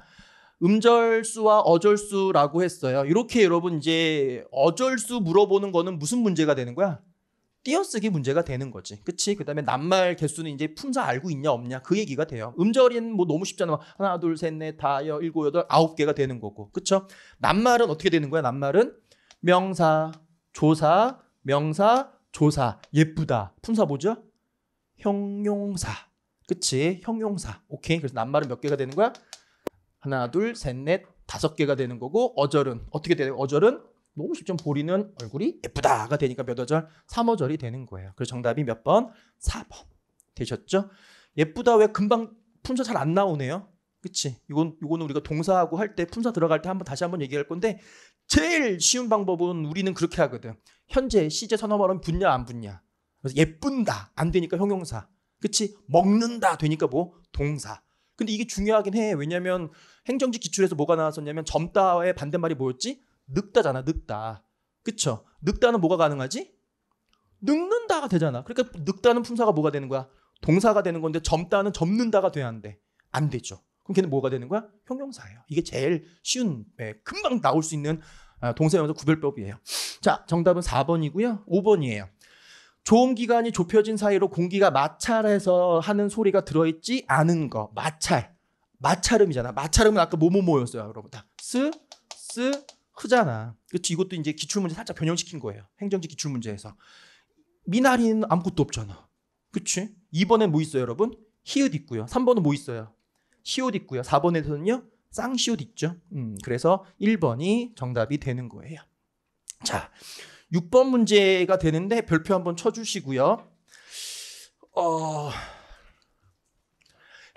음절수와 어절수라고 했어요. 이렇게 여러분 이제 어절수 물어보는 거는 무슨 문제가 되는 거야? 띄어쓰기 문제가 되는 거지. 그치? 그 다음에 낱말 개수는 이제 품사 알고 있냐 없냐 그 얘기가 돼요. 음절이뭐 너무 쉽잖아. 하나, 둘, 셋, 넷, 다, 여, 일곱, 여덟, 아홉 개가 되는 거고. 그쵸? 낱말은 어떻게 되는 거야? 낱말은 명사, 조사, 명사, 조사, 예쁘다. 품사 뭐죠? 형용사. 그치? 형용사. 오케이. 그래서 낱말은 몇 개가 되는 거야? 하나, 둘, 셋, 넷, 다섯 개가 되는 거고 어절은 어떻게 돼요? 어절은 너무 쉽죠. 보리는 얼굴이 예쁘다가 되니까 몇 어절? 3어절이 되는 거예요. 그래서 정답이 몇 번? 4번 되셨죠? 예쁘다 왜 금방 품사 잘 안 나오네요. 그치? 이건, 이건 우리가 동사하고 할 때 품사 들어갈 때 한번 다시 한번 얘기할 건데 제일 쉬운 방법은 우리는 그렇게 하거든. 현재 시제 선어말은 붙냐 안 붙냐. 그래서 예쁜다 안 되니까 형용사. 그치? 먹는다 되니까 뭐 동사. 근데 이게 중요하긴 해. 왜냐면 행정직 기출에서 뭐가 나왔었냐면 점다의 반대말이 뭐였지? 늙다잖아. 늙다. 그쵸? 늙다는 뭐가 가능하지? 늙는다가 되잖아. 그러니까 늙다는 품사가 뭐가 되는 거야? 동사가 되는 건데 젊다는 젊는다가 돼야 한대. 안 되죠. 그럼 걔는 뭐가 되는 거야? 형용사예요. 이게 제일 쉬운, 네, 금방 나올 수 있는 아, 동사형용사 구별법이에요. 자, 정답은 4번이고요. 5번이에요. 좋은 기간이 좁혀진 사이로 공기가 마찰해서 하는 소리가 들어있지 않은 거. 마찰. 마찰음이잖아. 마찰음은 아까 뭐뭐뭐였어요, 여러분. 다. 스, 스, 크잖아. 그렇지 이것도 이제 기출문제 살짝 변형시킨 거예요. 행정지 기출문제에서 미나리는 아무것도 없잖아. 그렇지? 2번에 뭐 있어요, 여러분? 히읗 있고요. 3번은 뭐 있어요? 시옷 있고요. 4번에서는요. 쌍시옷 있죠. 음, 그래서 1번이 정답이 되는 거예요. 자, 6번 문제가 되는데 별표 한번 쳐주시고요. 어...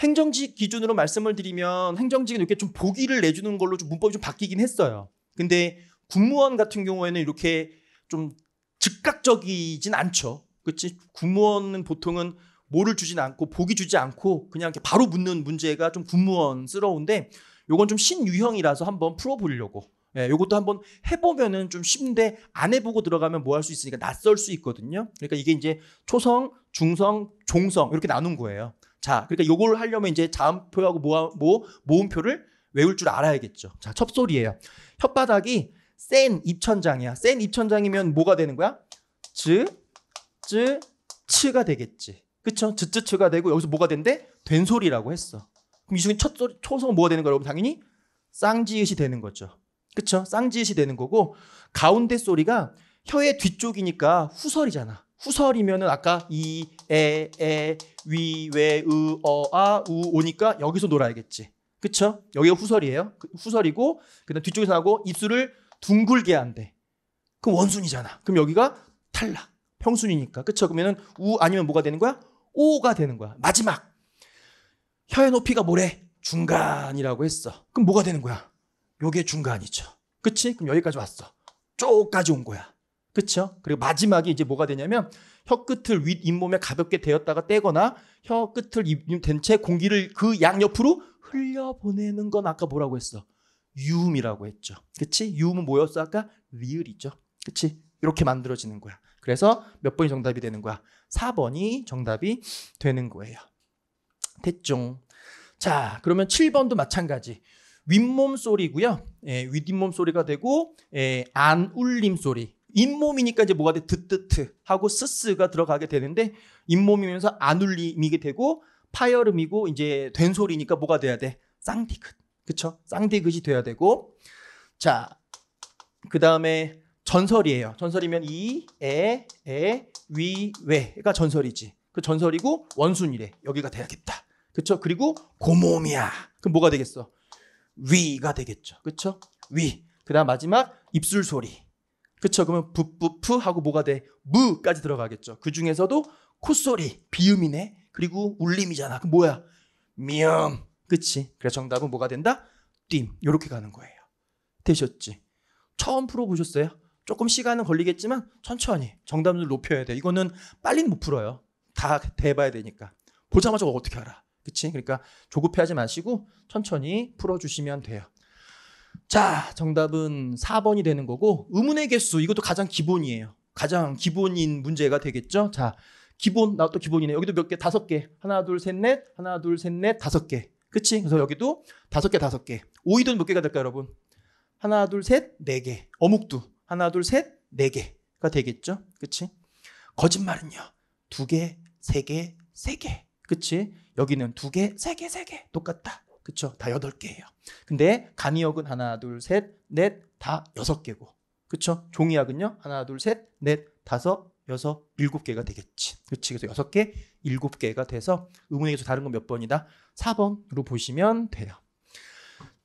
행정직 기준으로 말씀을 드리면 행정직은 이렇게 좀 보기를 내주는 걸로 좀 문법이 좀 바뀌긴 했어요. 근데 국무원 같은 경우에는 이렇게 좀 즉각적이진 않죠. 그렇지? 무원은 보통은 뭐를 주진 않고 보기 주지 않고 그냥 이렇게 바로 묻는 문제가 좀 군무원스러운데 요건 좀 신유형이라서 한번 풀어보려고 예, 요것도 한번 해보면은 좀 쉽는데 안 해보고 들어가면 뭐 할 수 있으니까 낯설 수 있거든요. 그러니까 이게 이제 초성, 중성, 종성 이렇게 나눈 거예요. 자, 그러니까 요걸 하려면 이제 자음표하고 모아, 모, 모음표를 외울 줄 알아야겠죠. 자, 첩소리예요. 혓바닥이 센 입천장이야. 센 입천장이면 뭐가 되는 거야? 즈, 즈, 츠가 되겠지. 그쵸? 즈 즈, 츠가 되고 여기서 뭐가 된대? 된소리라고 했어. 그럼 이 중에 첫 소리, 초성은 뭐가 되는 거야? 여러분 당연히 쌍지읒이 되는 거죠. 그쵸? 쌍지읒이 되는 거고 가운데 소리가 혀의 뒤쪽이니까 후설이잖아. 후설이면은 아까 이, 에, 에, 위, 외, 으, 어, 아, 우 오니까 여기서 놀아야겠지. 그쵸? 여기가 후설이에요. 그 후설이고 그다음 뒤쪽에서 하고 입술을 둥글게 한대. 그럼 원순이잖아. 그럼 여기가 탈락. 평순이니까. 그쵸? 그러면우 아니면 뭐가 되는 거야? 오가 되는 거야. 마지막. 혀의 높이가 뭐래? 중간이라고 했어. 그럼 뭐가 되는 거야? 요게 중간이죠. 그치? 그럼 여기까지 왔어. 쪼까지 온 거야. 그렇죠? 그리고 마지막에 이제 뭐가 되냐면 혀 끝을 윗 잇몸에 가볍게 대었다가 떼거나 혀 끝을 된 채 공기를 그 양옆으로 흘려 보내는 건 아까 뭐라고 했어? 유음이라고 했죠. 그치? 유음은 뭐였어? 아까 리을이죠. 그치? 이렇게 만들어지는 거야. 그래서 몇 번이 정답이 되는 거야? 4번이 정답이 되는 거예요. 됐죠. 자, 그러면 7번도 마찬가지. 윗몸 소리고요. 예, 윗잇몸 소리가 되고 예, 안울림 소리. 잇몸이니까 이제 뭐가 돼? 드뜨트 하고 스스가 들어가게 되는데 잇몸이면서 안울림이게 되고 파열음이고 이제 된소리니까 뭐가 돼야 돼? 쌍디귿. 그쵸? 쌍디귿이 돼야 되고 자, 그 다음에 전설이에요. 전설이면 이, 에, 에, 위, 외가 전설이지. 그 전설이고 원순이래. 여기가 돼야겠다. 그쵸? 그리고 고모음이야. 그럼 뭐가 되겠어? 위가 되겠죠. 그쵸? 위. 그 다음 마지막 입술 소리. 그쵸? 그러면 부부푸 하고 뭐가 돼? 무까지 들어가겠죠. 그 중에서도 콧소리 비음이네. 그리고 울림이잖아. 그 뭐야? 미음. 그치? 그래서 정답은 뭐가 된다? 띵. 요렇게 가는 거예요. 되셨지? 처음 풀어보셨어요? 조금 시간은 걸리겠지만 천천히 정답률 높여야 돼. 이거는 빨리못 풀어요. 다 대봐야 되니까. 보자마자 어떻게 알아? 그치? 그러니까 조급해하지 마시고 천천히 풀어주시면 돼요. 자, 정답은 4번이 되는 거고 의문의 개수 이것도 가장 기본이에요. 가장 기본인 문제가 되겠죠. 자, 기본 나또 기본이네. 여기도 몇 개? 다섯 개. 하나, 둘, 셋, 넷. 하나, 둘, 셋, 넷. 다섯 개. 그치? 그래서 여기도 다섯 개, 다섯 개. 오이도는몇 개가 될까요, 여러분? 하나, 둘, 셋, 네 개. 어묵도 하나, 둘, 셋, 네 개가 되겠죠. 그치? 거짓말은요. 두 개, 세 개, 세 개. 그치? 여기는 두 개, 세 개, 세 개. 똑같다. 그쵸? 다8 개예요. 근데 간이역은 하나, 둘, 셋, 넷, 다6 개고. 그쵸? 종이약은요? 하나, 둘, 셋, 넷, 다섯, 여섯, 일곱 개가 되겠지. 그치? 그래서 여섯 개, 일곱 개가 돼서 의문에서 다른 건 몇 번이다? 4번으로 보시면 돼요.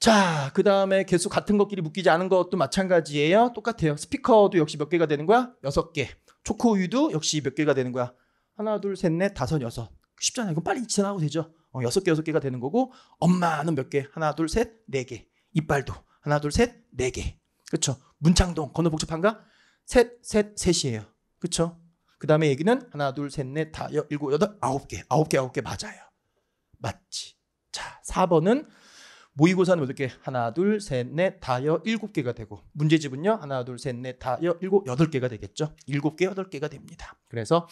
자, 그 다음에 계속 같은 것끼리 묶이지 않은 것도 마찬가지예요. 똑같아요. 스피커도 역시 몇 개가 되는 거야? 여섯 개. 초코우유도 역시 몇 개가 되는 거야? 하나, 둘, 셋, 넷, 다섯, 여섯. 쉽잖아요. 이건 빨리 지나가고 되죠. 어, 여섯 개 여섯 개가 되는 거고 엄마는 몇 개? 하나, 둘, 셋, 네개 이빨도 하나, 둘, 셋, 네개 그렇죠? 문창동 건너 복잡한가? 셋, 셋, 셋이에요. 그렇죠? 그 다음에 얘기는 하나, 둘, 셋, 넷, 다, 여, 일곱, 여덟, 아홉 개. 아홉 개, 아홉 개 맞아요. 맞지. 자, 4번은 모의고사는 몇 개? 하나, 둘, 셋, 넷, 다여 일곱 개가 되고 문제집은요. 하나, 둘, 셋, 넷, 다여 일곱, 여덟 개가 되겠죠. 일곱 개, 여덟 개가 됩니다. 그래서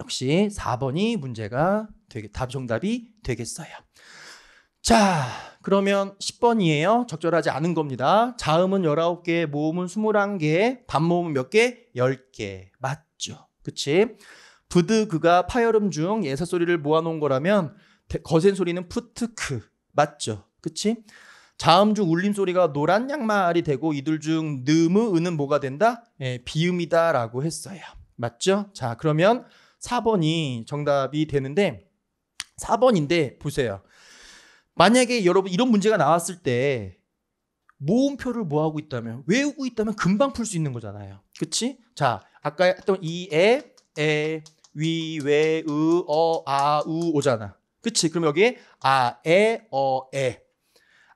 역시 4번이 문제가 되게 답 정답이 되겠어요. 자, 그러면 10번이에요. 적절하지 않은 겁니다. 자음은 19개, 모음은 21개, 반모음은 몇 개? 10개. 맞죠. 그치? 부드 그가 파열음 중 예사 소리를 모아놓은 거라면 거센 소리는 푸트크. 맞죠. 그치? 자음 중 울림 소리가 노란 양말이 되고 이들 중 느무, 은은 뭐가 된다? 예, 비음이다라고 했어요. 맞죠? 자, 그러면 4번이 정답이 되는데 4번인데 보세요. 만약에 여러분 이런 문제가 나왔을 때 모음표를 뭐 하고 있다면 외우고 있다면 금방 풀 수 있는 거잖아요. 그치? 자, 아까 했던 이, 에, 에, 위, 외, 으, 어, 아, 우 오잖아. 그치? 그럼 여기에 아, 에, 어, 에.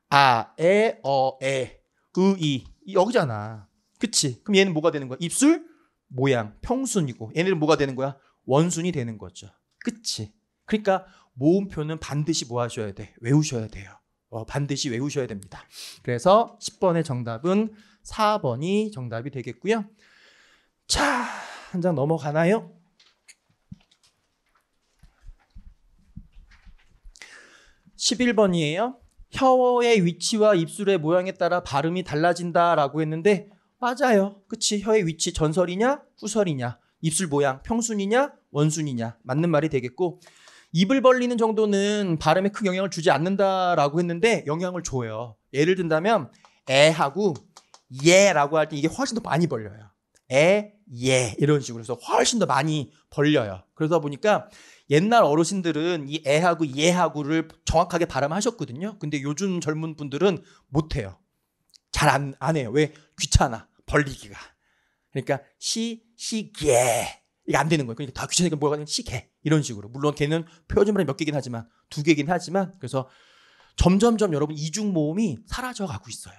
아, 에, 어, 에. 으, 이. 여기잖아. 그치? 그럼 얘는 뭐가 되는 거야? 입술, 모양, 평순이고. 얘네는 뭐가 되는 거야? 원순이 되는 거죠. 끝이. 그러니까 모음표는 반드시 뭐 하셔야 돼? 외우셔야 돼요. 어, 반드시 외우셔야 됩니다. 그래서 10번의 정답은 4번이 정답이 되겠고요. 자, 한 장 넘어가나요? 1 1 번이에요 혀의 위치와 입술의 모양에 따라 발음이 달라진다라고 했는데 맞아요. 그치? 혀의 위치 전설이냐 후설이냐 입술 모양 평순이냐 원순이냐 맞는 말이 되겠고 입을 벌리는 정도는 발음에 큰 영향을 주지 않는다라고 했는데 영향을 줘요. 예를 든다면 에하고 예라고 할 때 이게 훨씬 더 많이 벌려요. 에, 예 이런 식으로 해서 훨씬 더 많이 벌려요. 그러다 보니까 옛날 어르신들은 이 에하고 예하고를 정확하게 발음하셨거든요. 근데 요즘 젊은 분들은 못해요. 잘안안 해요. 왜 귀찮아 벌리기가. 그러니까 시 시계 이게 안 되는 거예요. 그러니까 다 귀찮으니까 뭐가 되는 시계 이런 식으로 물론 걔는 표준말이 몇 개긴 하지만 두 개긴 하지만 그래서 점점점 여러분 이중 모음이 사라져 가고 있어요.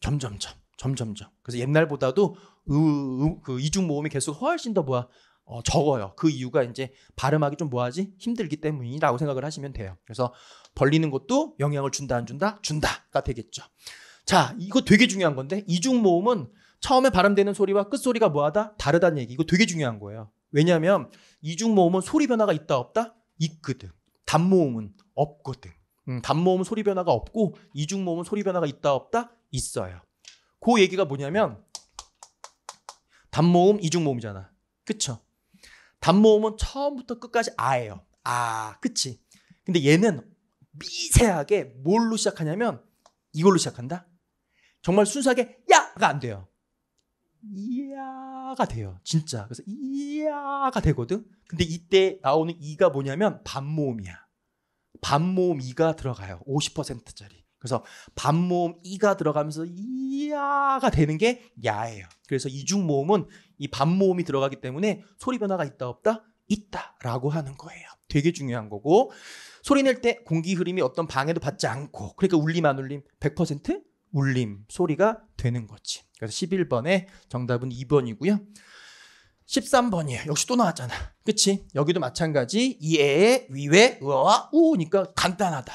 점점점 점점점 그래서 옛날보다도 으, 으, 그 이중 모음이 계속 훨씬 더 뭐야 어, 적어요. 그 이유가 이제 발음하기 좀 뭐하지 힘들기 때문이라고 생각을 하시면 돼요. 그래서 벌리는 것도 영향을 준다 안 준다 준다가 되겠죠. 자 이거 되게 중요한 건데 이중 모음은 처음에 발음되는 소리와 끝소리가 뭐하다? 다르다는 얘기. 이거 되게 중요한 거예요. 왜냐하면 이중 모음은 소리 변화가 있다 없다? 있거든. 단모음은 없거든. 음, 단모음은 소리 변화가 없고 이중 모음은 소리 변화가 있다 없다? 있어요. 그 얘기가 뭐냐면 단모음, 이중 모음이잖아. 그쵸? 단모음은 처음부터 끝까지 아예요. 아, 그치? 근데 얘는 미세하게 뭘로 시작하냐면 이걸로 시작한다? 정말 순수하게 야가 안 돼요. 이야가 돼요. 진짜. 그래서 이야가 되거든. 근데 이때 나오는 이가 뭐냐면 반모음이야. 반모음 이가 들어가요. 50%짜리. 그래서 반모음 이가 들어가면서 이야가 되는 게 야예요. 그래서 이중 모음은 이 반모음이 들어가기 때문에 소리 변화가 있다 없다 있다라고 하는 거예요. 되게 중요한 거고 소리 낼 때 공기 흐름이 어떤 방해도 받지 않고 그러니까 울림 안 울림 100% 울림 소리가 되는 거지. 그래서 11번에 정답은 2번이고요. 13번이에요. 역시 또 나왔잖아. 그치? 여기도 마찬가지. 이에, 위에, 으와, 아, 우니까 간단하다.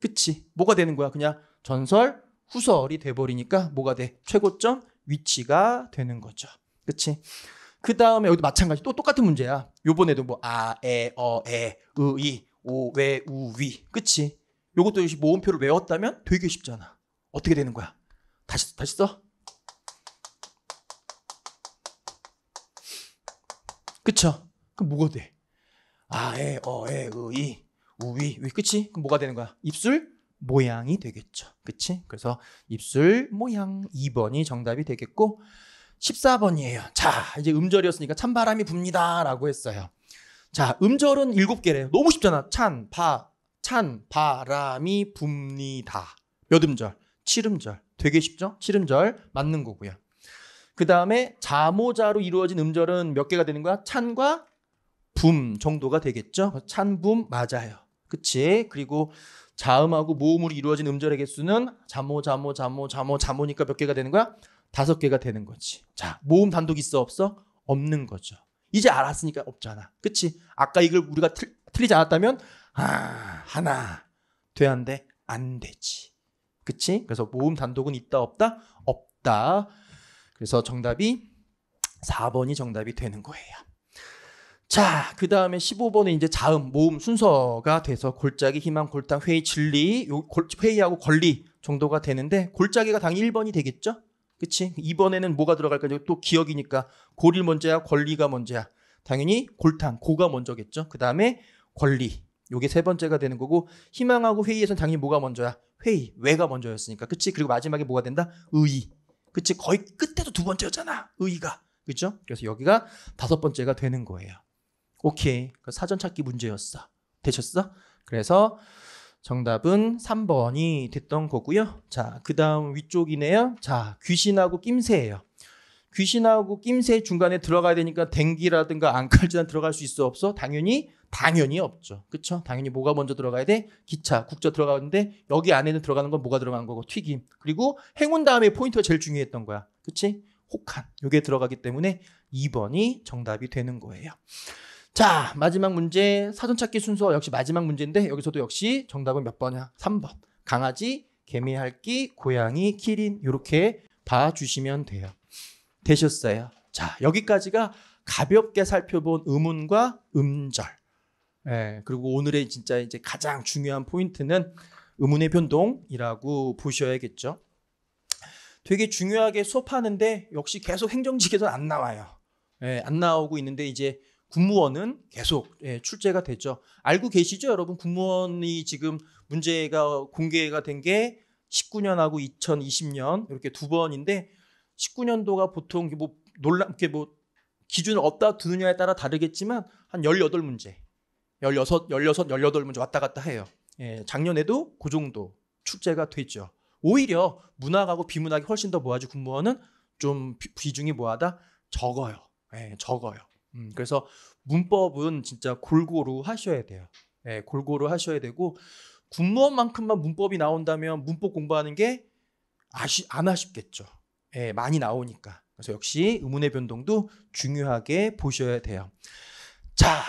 그치? 뭐가 되는 거야? 그냥 전설, 후설이 돼버리니까 뭐가 돼? 최고점, 위치가 되는 거죠. 그치? 그 다음에 여기도 마찬가지. 또 똑같은 문제야. 요번에도 뭐, 아, 에, 어, 에, 으, 이, 오, 외, 우, 위. 그치? 요것도 역시 모음표를 외웠다면 되게 쉽잖아. 어떻게 되는 거야? 다시, 다시 써? 그쵸? 그럼 뭐가 돼? 아, 에, 어, 에, 으, 이, 우위, 위. 그치? 그럼 뭐가 되는 거야? 입술 모양이 되겠죠. 그치? 그래서 입술 모양 2번이 정답이 되겠고, 14번이에요. 자, 이제 음절이었으니까 찬바람이 붑니다. 라고 했어요. 자, 음절은 7개래요. 너무 쉽잖아. 찬, 바, 찬, 바람이 붑니다. 몇 음절? 7음절. 되게 쉽죠? 7음절 맞는 거고요. 그 다음에 자모자로 이루어진 음절은 몇 개가 되는 거야? 찬과 붐 정도가 되겠죠. 찬, 붐 맞아요. 그치? 그리고 자음하고 모음으로 이루어진 음절의 개수는 자모, 자모, 자모, 자모, 자모니까 몇 개가 되는 거야? 다섯 개가 되는 거지. 자, 모음 단독 있어 없어? 없는 거죠. 이제 알았으니까 없잖아. 그치? 아까 이걸 우리가 틀, 리지 않았다면 아, 하나 돼안 돼? 안 되지. 그치? 그래서 모음 단독은 있다 없다? 없다. 그래서 정답이 4번이 정답이 되는 거예요. 자, 그 다음에 15번은 이제 자음, 모음 순서가 돼서 골짜기, 희망, 골탕, 회의, 진리, 회의하고 권리 정도가 되는데 골짜기가 당연히 1번이 되겠죠? 그치? 이번에는 뭐가 들어갈까? 또 기억이니까 골이 먼저야, 권리가 먼저야. 당연히 골탕, 고가 먼저겠죠? 그 다음에 권리. 요게 세 번째가 되는 거고 희망하고 회의에서는 당연히 뭐가 먼저야? 회의, 외가 먼저였으니까. 그치? 그리고 마지막에 뭐가 된다? 의의. 그치? 거의 끝에도 두 번째였잖아. 의의가. 그죠? 그래서 여기가 다섯 번째가 되는 거예요. 오케이. 사전 찾기 문제였어. 되셨어? 그래서 정답은 3번이 됐던 거고요. 자, 그 다음 위쪽이네요. 자, 귀신하고 낌새예요. 귀신하고 낌새 중간에 들어가야 되니까 댕기라든가 안칼지단 들어갈 수 있어 없어? 당연히 당연히 없죠. 그쵸 당연히 뭐가 먼저 들어가야 돼? 기차, 국자 들어가는데 여기 안에는 들어가는 건 뭐가 들어간 거고 튀김. 그리고 행운 다음에 포인트가 제일 중요했던 거야. 그치 혹한. 요게 들어가기 때문에 2번이 정답이 되는 거예요. 자, 마지막 문제 사전 찾기 순서 역시 마지막 문제인데 여기서도 역시 정답은 몇 번이야? 3번. 강아지, 개미, 할기, 고양이, 키린 요렇게 봐 주시면 돼요. 되셨어요. 자, 여기까지가 가볍게 살펴본 음운과 음절 예, 그리고 오늘의 진짜 이제 가장 중요한 포인트는 의문의 변동이라고 보셔야겠죠. 되게 중요하게 수업하는데 역시 계속 행정직에서 안 나와요. 예, 안 나오고 있는데 이제 국무원은 계속 예, 출제가 되죠. 알고 계시죠, 여러분? 국무원이 지금 문제가 공개가 된 게 19년하고 2020년 이렇게 두 번인데 19년도가 보통 뭐놀랍게뭐 기준을 없다 두느냐에 따라 다르겠지만 한 18문제 16, 16, 18문 왔다 갔다 해요. 예, 작년에도 그 정도 축제가 됐죠. 오히려 문학하고 비문학이 훨씬 더 뭐하지 군무원은 좀 비, 중이 뭐하다 적어요. 예, 적어요. 음, 그래서 문법은 진짜 골고루 하셔야 돼요. 예, 골고루 하셔야 되고 군무원만큼만 문법이 나온다면 문법 공부하는 게 아시, 안 아쉽겠죠. 예, 많이 나오니까. 그래서 역시 의문의 변동도 중요하게 보셔야 돼요. 자,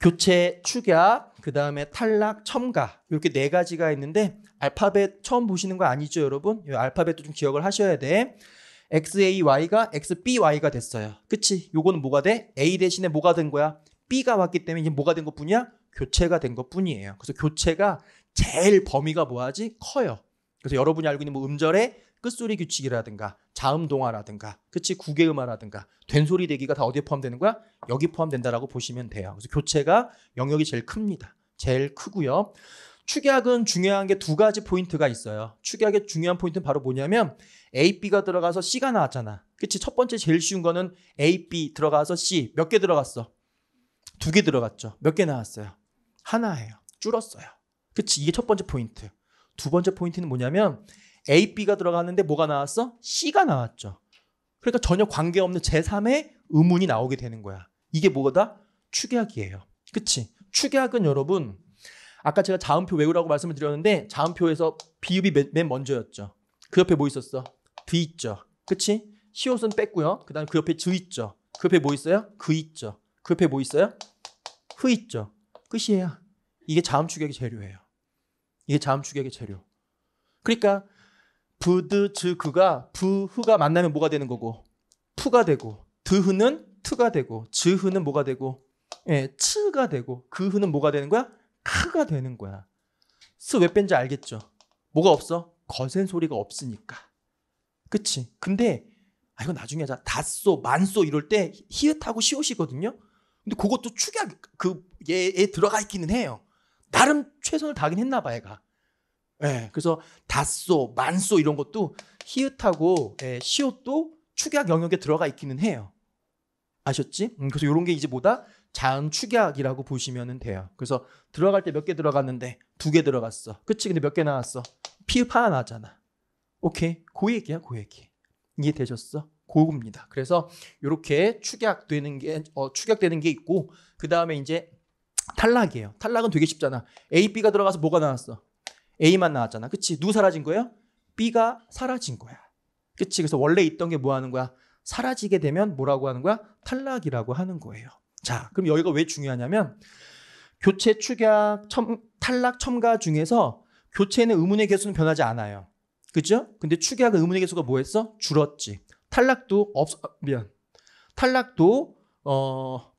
교체, 축약, 그 다음에 탈락, 첨가 이렇게 네 가지가 있는데 알파벳 처음 보시는 거 아니죠 여러분? 이 알파벳도 좀 기억을 하셔야 돼. XAY가 XBY가 됐어요. 그치? 요거는 뭐가 돼? A 대신에 뭐가 된 거야? B가 왔기 때문에 이제 뭐가 된 것뿐이야? 교체가 된 것뿐이에요. 그래서 교체가 제일 범위가 뭐하지? 커요. 그래서 여러분이 알고 있는 뭐 음절에 끝소리 규칙이라든가 자음 동화라든가 그치 구개 음화라든가 된소리 대기가 다 어디에 포함되는 거야? 여기 포함된다라고 보시면 돼요. 그래서 교체가 영역이 제일 큽니다. 제일 크고요. 축약은 중요한 게 두 가지 포인트가 있어요. 축약의 중요한 포인트는 바로 뭐냐면 A, B가 들어가서 C가 나왔잖아. 그치? 첫 번째 제일 쉬운 거는 A, B 들어가서 C 몇 개 들어갔어? 두 개 들어갔죠. 몇 개 나왔어요? 하나예요. 줄었어요. 그치? 이게 첫 번째 포인트. 두 번째 포인트는 뭐냐면 A, B가 들어갔는데 뭐가 나왔어? C가 나왔죠. 그러니까 전혀 관계없는 제3의 의문이 나오게 되는 거야. 이게 뭐다? 축약이에요. 그치? 축약은 여러분, 아까 제가 자음표 외우라고 말씀을 드렸는데 자음표에서 비읍이 맨, 먼저였죠. 그 옆에 뭐 있었어? 드 있죠. 그치? 시옷은 뺐고요. 그 다음에 그 옆에 즈 있죠. 그 옆에 뭐 있어요? 그 있죠. 그 옆에 뭐 있어요? 흐 있죠. 끝이에요. 이게 자음 축약의 재료예요. 이게 자음 축약의 재료. 그러니까 부드 즈그가 부흐가 만나면 뭐가 되는 거고 푸가 되고 드흐는 트가 되고 즈흐는 뭐가 되고 예, 츠가 되고 그흐는 뭐가 되는 거야? 크가 되는 거야. 스 왜 뺀지 알겠죠? 뭐가 없어? 거센 소리가 없으니까. 그치? 근데 아 이거 나중에 하자. 다쏘만쏘 이럴 때 히읗하고 시옷이거든요. 근데 그것도 축약 그얘에 들어가 있기는 해요. 나름 최선을 다하긴 했나 봐 얘가. 예, 그래서 다소, 만소 이런 것도 히읗하고 예, 시옷도 축약 영역에 들어가 있기는 해요. 아셨지? 음, 그래서 이런 게 이제 뭐다? 자음 축약이라고 보시면 돼요. 그래서 들어갈 때 몇 개 들어갔는데 두 개 들어갔어. 그치? 근데 몇 개 나왔어? 피읍 하나 나잖아. 오케이. 고그 얘기야, 고그 얘기. 이해되셨어? 고급니다. 그래서 이렇게 축약되는 게 어, 축약되는 게 있고 그 다음에 이제 탈락이에요. 탈락은 되게 쉽잖아. A, B가 들어가서 뭐가 나왔어? A만 나왔잖아. 그치? 누 사라진 거예요? B가 사라진 거야. 그치? 그래서 원래 있던 게 뭐 하는 거야? 사라지게 되면 뭐라고 하는 거야? 탈락이라고 하는 거예요. 자, 그럼 여기가 왜 중요하냐면 교체 축약 첨, 탈락 첨가 중에서 교체는 의문의 개수는 변하지 않아요. 그죠? 근데 축약은 의문의 개수가 뭐 했어? 줄었지. 탈락도 없 어, 미안. 탈락도 어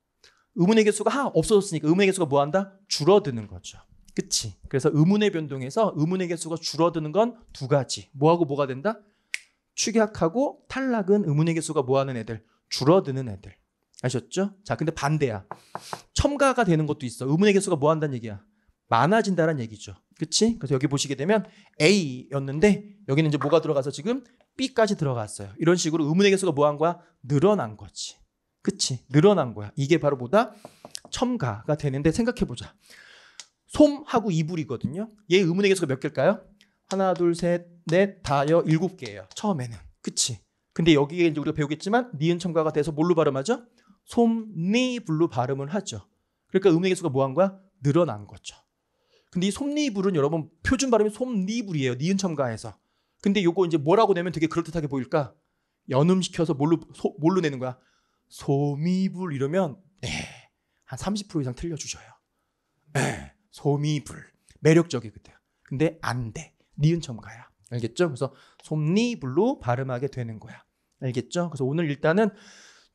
의문의 개수가 하 없어졌으니까 의문의 개수가 뭐 한다? 줄어드는 거죠. 그치? 그래서 의문의 변동에서 의문의 개수가 줄어드는 건 두 가지. 뭐하고 뭐가 된다? 축약하고 탈락은 의문의 개수가 뭐하는 애들? 줄어드는 애들. 아셨죠? 자, 근데 반대야. 첨가가 되는 것도 있어. 의문의 개수가 뭐 한다는 얘기야? 많아진다는 얘기죠. 그치? 그래서 여기 보시게 되면 A였는데 여기는 이제 뭐가 들어가서 지금 B까지 들어갔어요. 이런 식으로 의문의 개수가 뭐한 거야? 늘어난 거지. 그치? 늘어난 거야. 이게 바로 보다 첨가가 되는데 생각해보자. 솜하고 이불이거든요. 얘 의문의 개수가 몇 개일까요? 하나, 둘, 셋, 넷, 다여 일곱 개예요. 처음에는. 그치? 근데 여기에 이제 우리가 배우겠지만 니은 첨가가 돼서 뭘로 발음하죠? 솜니불로 발음을 하죠. 그러니까 음의 개수가 뭐한 거야? 늘어난 거죠. 근데 이 솜니불은 여러분 표준 발음이 솜니불이에요. 니은 첨가해서. 근데 요거 이제 뭐라고 내면 되게 그럴듯하게 보일까? 연음시켜서 뭘로, 소, 뭘로 내는 거야? 솜이불 이러면 네, 한 30% 이상 틀려주셔요. 네. 소미불. 매력적이 그때요. 근데 안 돼. 니은 첨가야. 알겠죠? 그래서 솜니불로 발음하게 되는 거야. 알겠죠? 그래서 오늘 일단은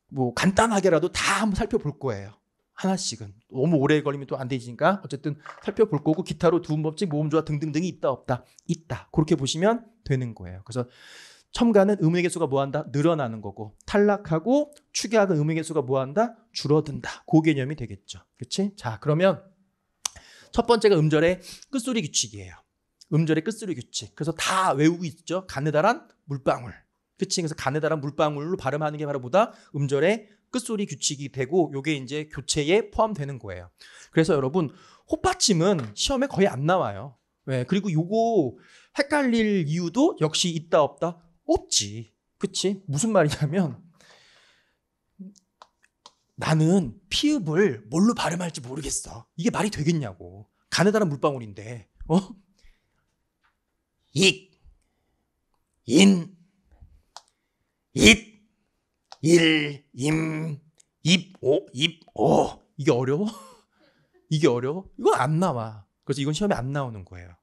뭐 간단하게라도 다 한번 살펴볼 거예요. 하나씩은 너무 오래 걸리면 또 안 되니까 어쨌든 살펴볼 거고 기타로 두음법칙 모음조화 등등등이 있다 없다 있다 그렇게 보시면 되는 거예요. 그래서 첨가는 음의 개수가 뭐한다 늘어나는 거고 탈락하고 축약은 음의 개수가 뭐한다 줄어든다. 그 개념이 되겠죠. 그렇지? 자 그러면 첫 번째가 음절의 끝소리 규칙이에요. 음절의 끝소리 규칙. 그래서 다 외우고 있죠. 가느다란 물방울. 그치? 그래서 가느다란 물방울로 발음하는 게 바로 보다 음절의 끝소리 규칙이 되고 요게 이제 교체에 포함되는 거예요. 그래서 여러분 호파침은 시험에 거의 안 나와요. 네, 그리고 요거 헷갈릴 이유도 역시 있다 없다 없지. 그치? 무슨 말이냐면 나는 피읍을 뭘로 발음할지 모르겠어. 이게 말이 되겠냐고. 가느다란 물방울인데, 어? 익, 인, 잇, 일, 임, 입, 오, 입, 오. 이게 어려워? 이게 어려워? 이건 안 나와. 그래서 이건 시험에 안 나오는 거예요.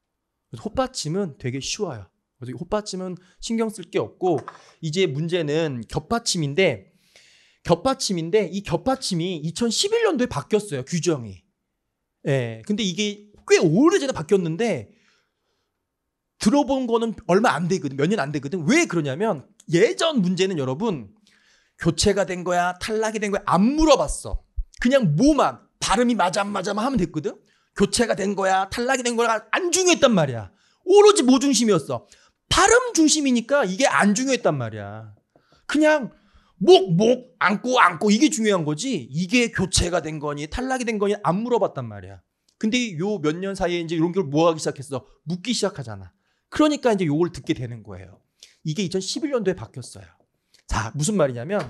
그래서 헛받침은 되게 쉬워요. 그래서 헛받침은 신경 쓸 게 없고, 이제 문제는 겹받침인데, 겹받침인데 이 겹받침이 2011년도에 바뀌었어요. 규정이. 예. 근데 이게 꽤 오래전에 바뀌었는데 들어본 거는 얼마 안 되거든. 몇 년 안 되거든. 왜 그러냐면 예전 문제는 여러분 교체가 된 거야, 탈락이 된 거야 안 물어봤어. 그냥 뭐만 발음이 맞아 안 맞아 하면 됐거든. 교체가 된 거야, 탈락이 된 거야 안 중요했단 말이야. 오로지 뭐 중심이었어. 발음 중심이니까 이게 안 중요했단 말이야. 그냥 목, 목, 안고, 안고, 이게 중요한 거지. 이게 교체가 된 거니, 탈락이 된 거니 안 물어봤단 말이야. 근데 요 몇 년 사이에 이제 이런 걸 모아가기 뭐 시작했어. 묻기 시작하잖아. 그러니까 이제 요걸 듣게 되는 거예요. 이게 2011년도에 바뀌었어요. 자, 무슨 말이냐면,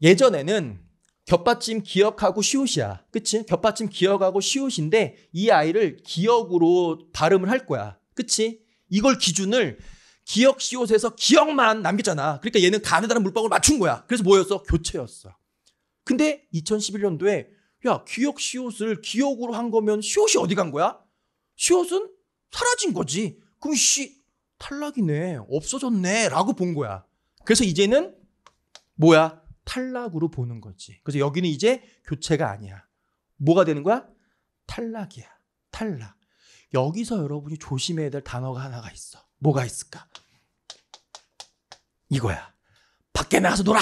예전에는 겹받침 기억하고 시옷이야. 그치? 겹받침 기억하고 시옷인데, 이 아이를 기억으로 발음을 할 거야. 그치? 이걸 기준을 기억 시옷에서 기억만 남겼잖아. 그러니까 얘는 가느다란 물방울 맞춘 거야. 그래서 뭐였어? 교체였어. 근데 2011년도에 야 기억 시옷을 기억으로 한 거면 시옷이 어디 간 거야? 시옷은 사라진 거지. 그럼 시 탈락이네, 없어졌네라고 본 거야. 그래서 이제는 뭐야? 탈락으로 보는 거지. 그래서 여기는 이제 교체가 아니야. 뭐가 되는 거야? 탈락이야. 탈락. 여기서 여러분이 조심해야 될 단어가 하나가 있어. 뭐가 있을까? 이거야. 밖에 나가서 놀아.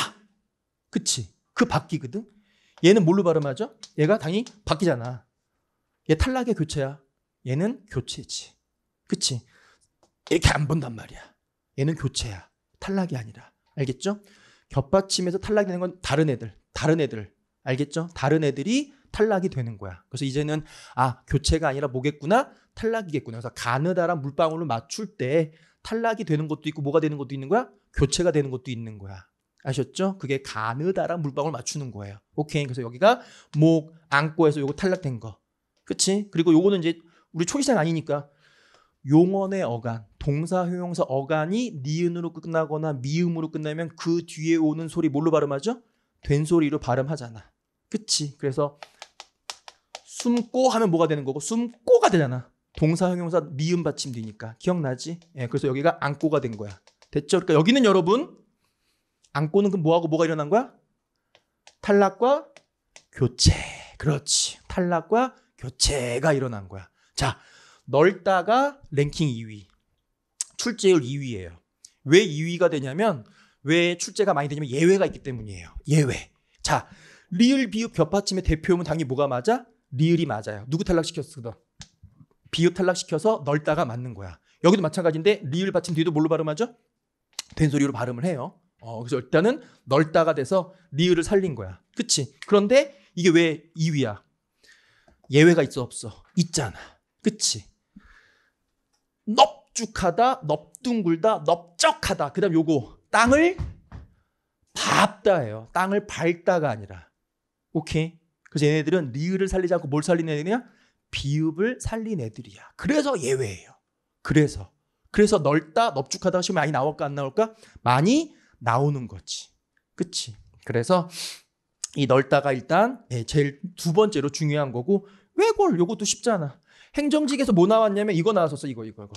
그치? 그 바뀌거든. 얘는 뭘로 발음하죠? 얘가 당연히 바뀌잖아. 얘 탈락의 교체야. 얘는 교체지. 그치? 이렇게 안 본단 말이야. 얘는 교체야. 탈락이 아니라. 알겠죠? 겹받침에서 탈락되는 건 다른 애들. 다른 애들. 알겠죠? 다른 애들이 탈락이 되는 거야. 그래서 이제는 아 교체가 아니라 뭐겠구나 탈락이겠구나. 그래서 가느다란 물방울을 맞출 때 탈락이 되는 것도 있고 뭐가 되는 것도 있는 거야? 교체가 되는 것도 있는 거야. 아셨죠? 그게 가느다란 물방울 맞추는 거예요. 오케이. 그래서 여기가 목, 안고에서 요거 탈락된 거. 그치? 그리고 요거는 이제 우리 초기생 아니니까 용언의 어간, 동사 효용사 어간이 니은으로 끝나거나 미음으로 끝나면 그 뒤에 오는 소리 뭘로 발음하죠? 된소리로 발음하잖아. 그치? 그래서 숨고 하면 뭐가 되는 거고 숨고가 되잖아. 동사형용사 미음 받침 되니까 기억나지? 예, 그래서 여기가 안고가 된 거야. 됐죠? 그러니까 여기는 여러분 안고는 그 뭐하고 뭐가 일어난 거야? 탈락과 교체. 그렇지. 탈락과 교체가 일어난 거야. 자, 넓다가 랭킹 2위. 출제율 2위예요. 왜 2위가 되냐면 왜 출제가 많이 되냐면 예외가 있기 때문이에요. 예외. 자, 리을 비읍 겹받침의 대표음은 당연히 뭐가 맞아? 리을이 맞아요. 누구 탈락시켰어? 비읍 탈락시켜서 넓다가 맞는 거야. 여기도 마찬가지인데 리을 받침 뒤도 뭘로 발음하죠? 된소리로 발음을 해요. 어, 그래서 일단은 넓다가 돼서 리을을 살린 거야. 그치? 그런데 이게 왜 2위야? 예외가 있어 없어? 있잖아. 그치? 넙죽하다, 넙둥굴다, 넙적하다. 그 다음 요거 땅을 밟다예요. 땅을 밟다가 아니라. 오케이? 그래서 얘네들은 리을을 살리지 않고 뭘 살리는 애들이냐? 비읍을 살린 애들이야. 그래서 예외예요. 그래서. 그래서 넓다, 넓죽하다 하시면 많이 나올까 안 나올까? 많이 나오는 거지. 그치? 그래서 이 넓다가 일단 예, 제일 두 번째로 중요한 거고 왜골 요것도 쉽잖아. 행정직에서 뭐 나왔냐면 이거 나왔었어. 이거 이거 이거.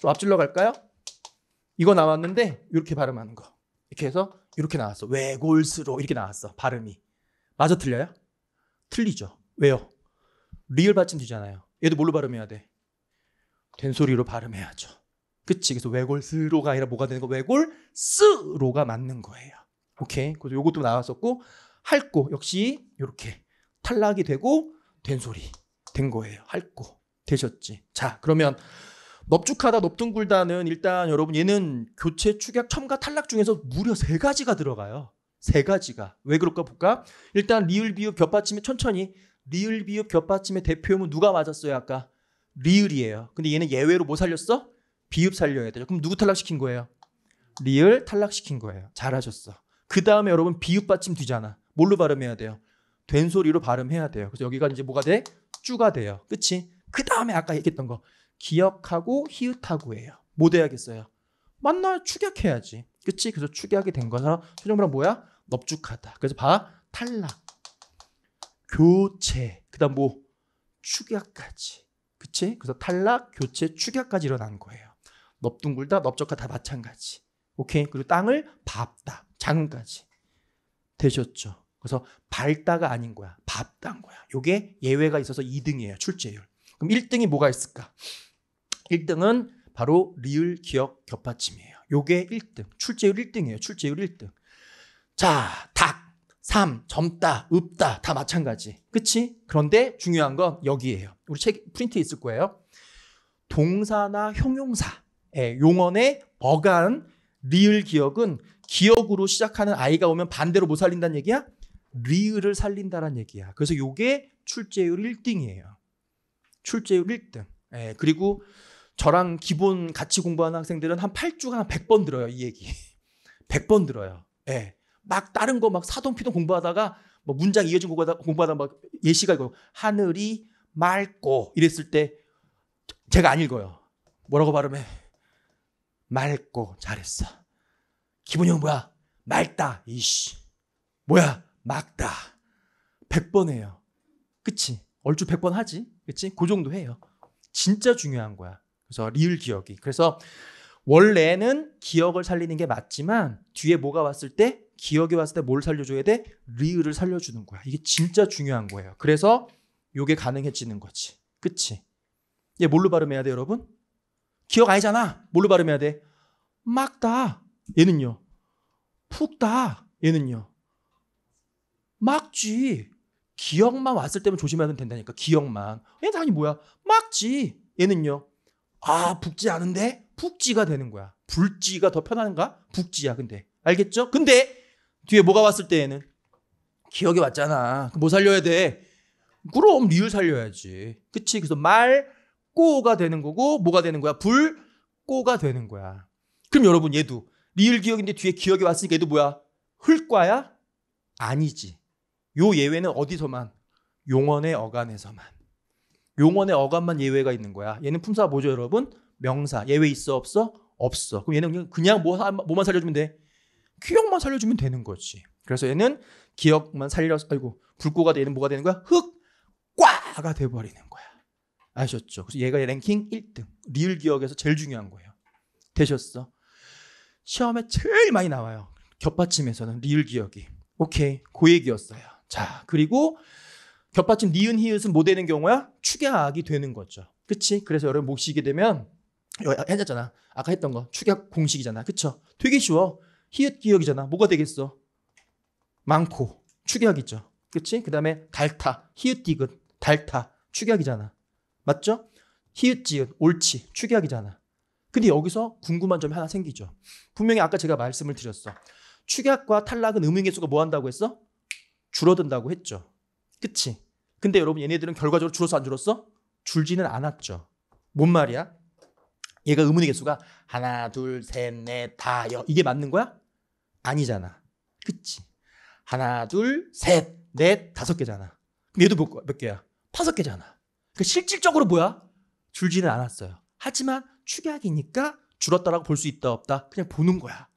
좀 앞질러 갈까요? 이거 나왔는데 이렇게 발음하는 거. 이렇게 해서 이렇게 나왔어. 왜골스로 이렇게 나왔어. 발음이. 맞아 틀려요? 틀리죠. 왜요? 리을 받침 되잖아요. 얘도 뭘로 발음해야 돼? 된소리로 발음해야죠. 그치? 그래서 외골스로가 아니라 뭐가 되는 거? 외골스로가 맞는 거예요. 오케이? 그래서 요것도 나왔었고 할고 역시 이렇게 탈락이 되고 된소리 된 거예요. 할고 되셨지. 자 그러면 넙죽하다 넓둥굴다는 일단 여러분 얘는 교체 축약 첨가 탈락 중에서 무려 세 가지가 들어가요. 세 가지가 왜 그럴까 볼까? 일단 리을 비읍 곁받침에 천천히 리을 비읍 곁받침의 대표음은 누가 맞았어요 아까? 리을이에요. 근데 얘는 예외로 뭐 살렸어? 비읍 살려야 되죠. 그럼 누구 탈락시킨 거예요? 리을 탈락시킨 거예요. 잘하셨어. 그 다음에 여러분 비읍 받침 뒤잖아. 뭘로 발음해야 돼요? 된소리로 발음해야 돼요. 그래서 여기가 이제 뭐가 돼? 쭈가 돼요. 그치? 그 다음에 아까 얘기했던 거 기억하고 히읗하고해요뭐 돼야겠어요? 만나 축약해야지. 그치? 그래서 추계하게 된 거라서 최종보라 뭐야? 넙죽하다. 그래서 봐. 탈락. 교체. 그 다음 뭐? 추격까지. 그치? 그래서 탈락, 교체, 추격까지 일어난 거예요. 넙둥굴다, 넙적하 다 마찬가지. 오케이? 그리고 땅을 밥다, 장까지. 되셨죠? 그래서 발다가 아닌 거야. 밥단 거야. 요게 예외가 있어서 2등이에요. 출제율. 그럼 1등이 뭐가 있을까? 1등은 바로 리을 기억 겹받침이에요. 요게 1등. 출제율 1등이에요. 출제율 1등. 자, 닭, 삼, 젊다, 읍다 다 마찬가지. 그치? 그런데 중요한 건 여기에요. 우리 책 프린트 있을 거예요. 동사나 형용사용언의 어간 리을 기억은 기억으로 시작하는 아이가 오면 반대로 못 살린다는 얘기야? 리을을 살린다는 얘기야. 그래서 요게 출제율 1등이에요. 출제율 1등. 예, 그리고 저랑 기본 같이 공부하는 학생들은 한 8주간 100번 들어요, 이 얘기. 100번 들어요. 예. 네. 막 다른 거 막 사동피동 공부하다가 뭐 문장 이어진 공부하다 가막 예시가 이거 하늘이 맑고 이랬을 때 제가 안 읽어요. 뭐라고 발음해? 맑고 잘했어. 기본형 뭐야? 맑다. 이씨. 뭐야? 막다. 100번 해요. 그치? 얼추 100번 하지? 그치? 그 정도 해요. 진짜 중요한 거야. 그래서 리을 기억이. 그래서 원래는 기억을 살리는 게 맞지만 뒤에 뭐가 왔을 때 기억이 왔을 때 뭘 살려줘야 돼? 리을을 살려주는 거야. 이게 진짜 중요한 거예요. 그래서 요게 가능해지는 거지. 그치? 얘 뭘로 발음해야 돼 여러분? 기억 아니잖아. 뭘로 발음해야 돼? 막다. 얘는요. 푹다. 얘는요. 막지. 기억만 왔을 때만 조심해야 된다니까. 기억만. 얘 당연히 뭐야? 막지. 얘는요. 아 북지 아는데 북지가 되는 거야. 불지가 더 편한가? 북지야 근데 알겠죠? 근데 뒤에 뭐가 왔을 때에는 기억이 왔잖아. 뭐 살려야 돼? 그럼 리을 살려야지. 그치? 그래서 말 꼬가 되는 거고 뭐가 되는 거야? 불 꼬가 되는 거야. 그럼 여러분 얘도 리을 기억인데 뒤에 기억이 왔으니까 얘도 뭐야? 흘과야? 아니지. 요 예외는 어디서만? 용언의 어간에서만. 용언의 어감만 예외가 있는 거야. 얘는 품사 뭐죠, 여러분? 명사. 예외 있어 없어? 없어. 그럼 얘는 그냥, 그냥 뭐, 뭐만 살려주면 돼? 기억만 살려주면 되는 거지. 그래서 얘는 기억만 살려서 아이고 불꽃가 되는 뭐가 되는 거야? 흑꽈가 돼버리는 거야. 아셨죠? 그래서 얘가 랭킹 1등. 리을 기억에서 제일 중요한 거예요. 되셨어? 시험에 제일 많이 나와요. 겹받침에서는 리을 기억이. 오케이. 고액이었어요. 그 자, 그리고 겹받침 니은 히읗은 뭐 되는 경우야? 축약이 되는 거죠. 그치? 그래서 여러분 목시게 되면 해놨잖아. 아까 했던 거. 축약 공식이잖아. 그쵸? 되게 쉬워. 히읗 기억이잖아. 뭐가 되겠어? 많고. 축약이죠. 그치? 그 다음에 달타. 히읗 디귿. 달타. 축약이잖아. 맞죠? 히읗 지읒. 옳지. 축약이잖아. 근데 여기서 궁금한 점이 하나 생기죠. 분명히 아까 제가 말씀을 드렸어. 축약과 탈락은 음의 개수가 뭐 한다고 했어? 줄어든다고 했죠. 그치? 근데 여러분 얘네들은 결과적으로 줄었어 안 줄었어? 줄지는 않았죠. 뭔 말이야? 얘가 의문의 개수가 하나, 둘, 셋, 넷, 다, 여 이게 맞는 거야? 아니잖아. 그치? 하나, 둘, 셋, 넷, 다섯 개잖아. 근데 얘도 몇, 몇 개야? 다섯 개잖아. 그러니까 실질적으로 뭐야? 줄지는 않았어요. 하지만 축약이니까 줄었다라고 볼 수 있다 없다 그냥 보는 거야.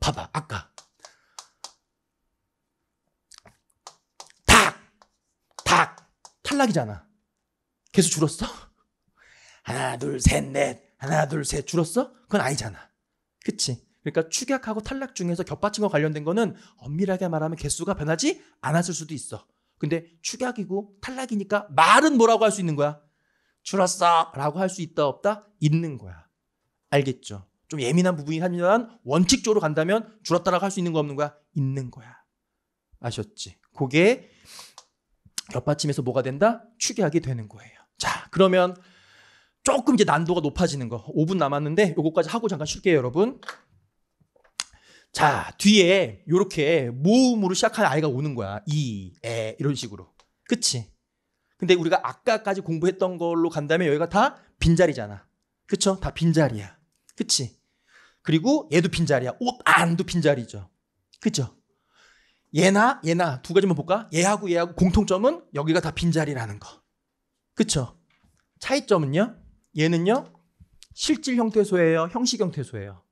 봐봐 아까 탈락이잖아. 계속 줄었어? 하나, 둘, 셋, 넷. 하나, 둘, 셋 줄었어? 그건 아니잖아. 그치? 그러니까 축약하고 탈락 중에서 겹받침과 관련된 거는 엄밀하게 말하면 개수가 변하지 않았을 수도 있어. 근데 축약이고 탈락이니까 말은 뭐라고 할 수 있는 거야? 줄었어! 라고 할 수 있다 없다? 있는 거야. 알겠죠? 좀 예민한 부분이 하지만 원칙적으로 간다면 줄었다라고 할 수 있는 거 없는 거야? 있는 거야. 아셨지? 그게 겹받침에서 뭐가 된다? 추계약이 되는 거예요. 자, 그러면 조금 이제 난도가 높아지는 거. 5분 남았는데 요거까지 하고 잠깐 쉴게요, 여러분. 자, 뒤에 요렇게 모음으로 시작하는 아이가 오는 거야. 이, 에 이런 식으로. 그치? 근데 우리가 아까까지 공부했던 걸로 간다면 여기가 다 빈자리잖아. 그쵸? 다 빈자리야. 그치? 그리고 얘도 빈자리야. 옷 안도 빈자리죠. 그쵸 얘나 얘나 두 가지만 볼까? 얘하고 얘하고 공통점은 여기가 다 빈자리라는 거. 그쵸? 차이점은요? 얘는요? 실질 형태소예요? 형식 형태소예요?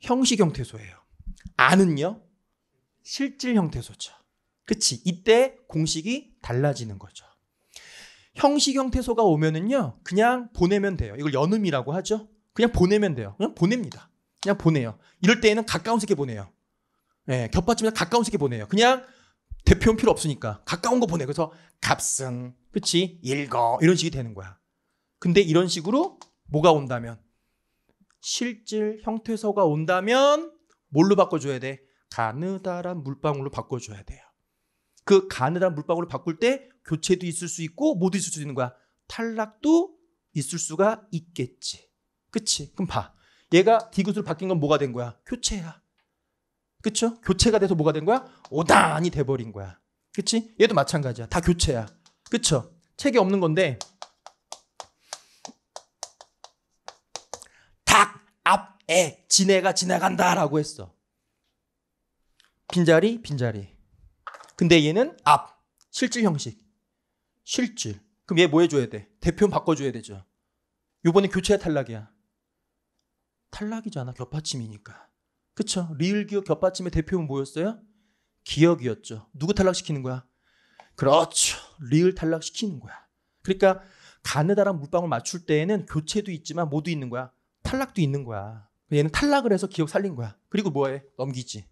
형식 형태소예요. 아는요? 실질 형태소죠. 그치? 이때 공식이 달라지는 거죠. 형식 형태소가 오면은요, 그냥 보내면 돼요. 이걸 연음이라고 하죠. 그냥 보내면 돼요. 그냥 보냅니다. 그냥 보내요. 이럴 때에는 가까운 새끼 보내요. 예, 겹받침이나 가까운 새끼 보내요. 그냥 대표는 필요 없으니까 가까운 거 보내. 그래서 갑승, 그치? 읽어. 이런 식이 되는 거야. 근데 이런 식으로 뭐가 온다면 실질 형태소가 온다면 뭘로 바꿔줘야 돼? 가느다란 물방울로 바꿔줘야 돼요. 그 가느다란 물방울로 바꿀 때 교체도 있을 수 있고 모두 있을 수 있는 거야. 탈락도 있을 수가 있겠지. 그치? 그럼 봐. 얘가 디귿으로 바뀐 건 뭐가 된 거야? 교체야. 그쵸? 교체가 돼서 뭐가 된 거야? 오단이 돼버린 거야. 그치? 얘도 마찬가지야. 다 교체야. 그쵸? 책이 없는 건데, 닭 앞에 지네가 지나간다 라고 했어. 빈자리, 빈자리. 근데 얘는 앞, 실질 형식. 실질. 그럼 얘 뭐 해줘야 돼? 대표 바꿔줘야 되죠. 요번에 교체 탈락이야. 탈락이잖아. 겹받침이니까. 그쵸? 리을 기업 곁받침의 대표는 뭐였어요? 기억이었죠. 누구 탈락시키는 거야? 그렇죠. 리을 탈락시키는 거야. 그러니까 가느다란 물방울 맞출 때에는 교체도 있지만 모두 있는 거야. 탈락도 있는 거야. 얘는 탈락을 해서 기억 살린 거야. 그리고 뭐해? 넘기지.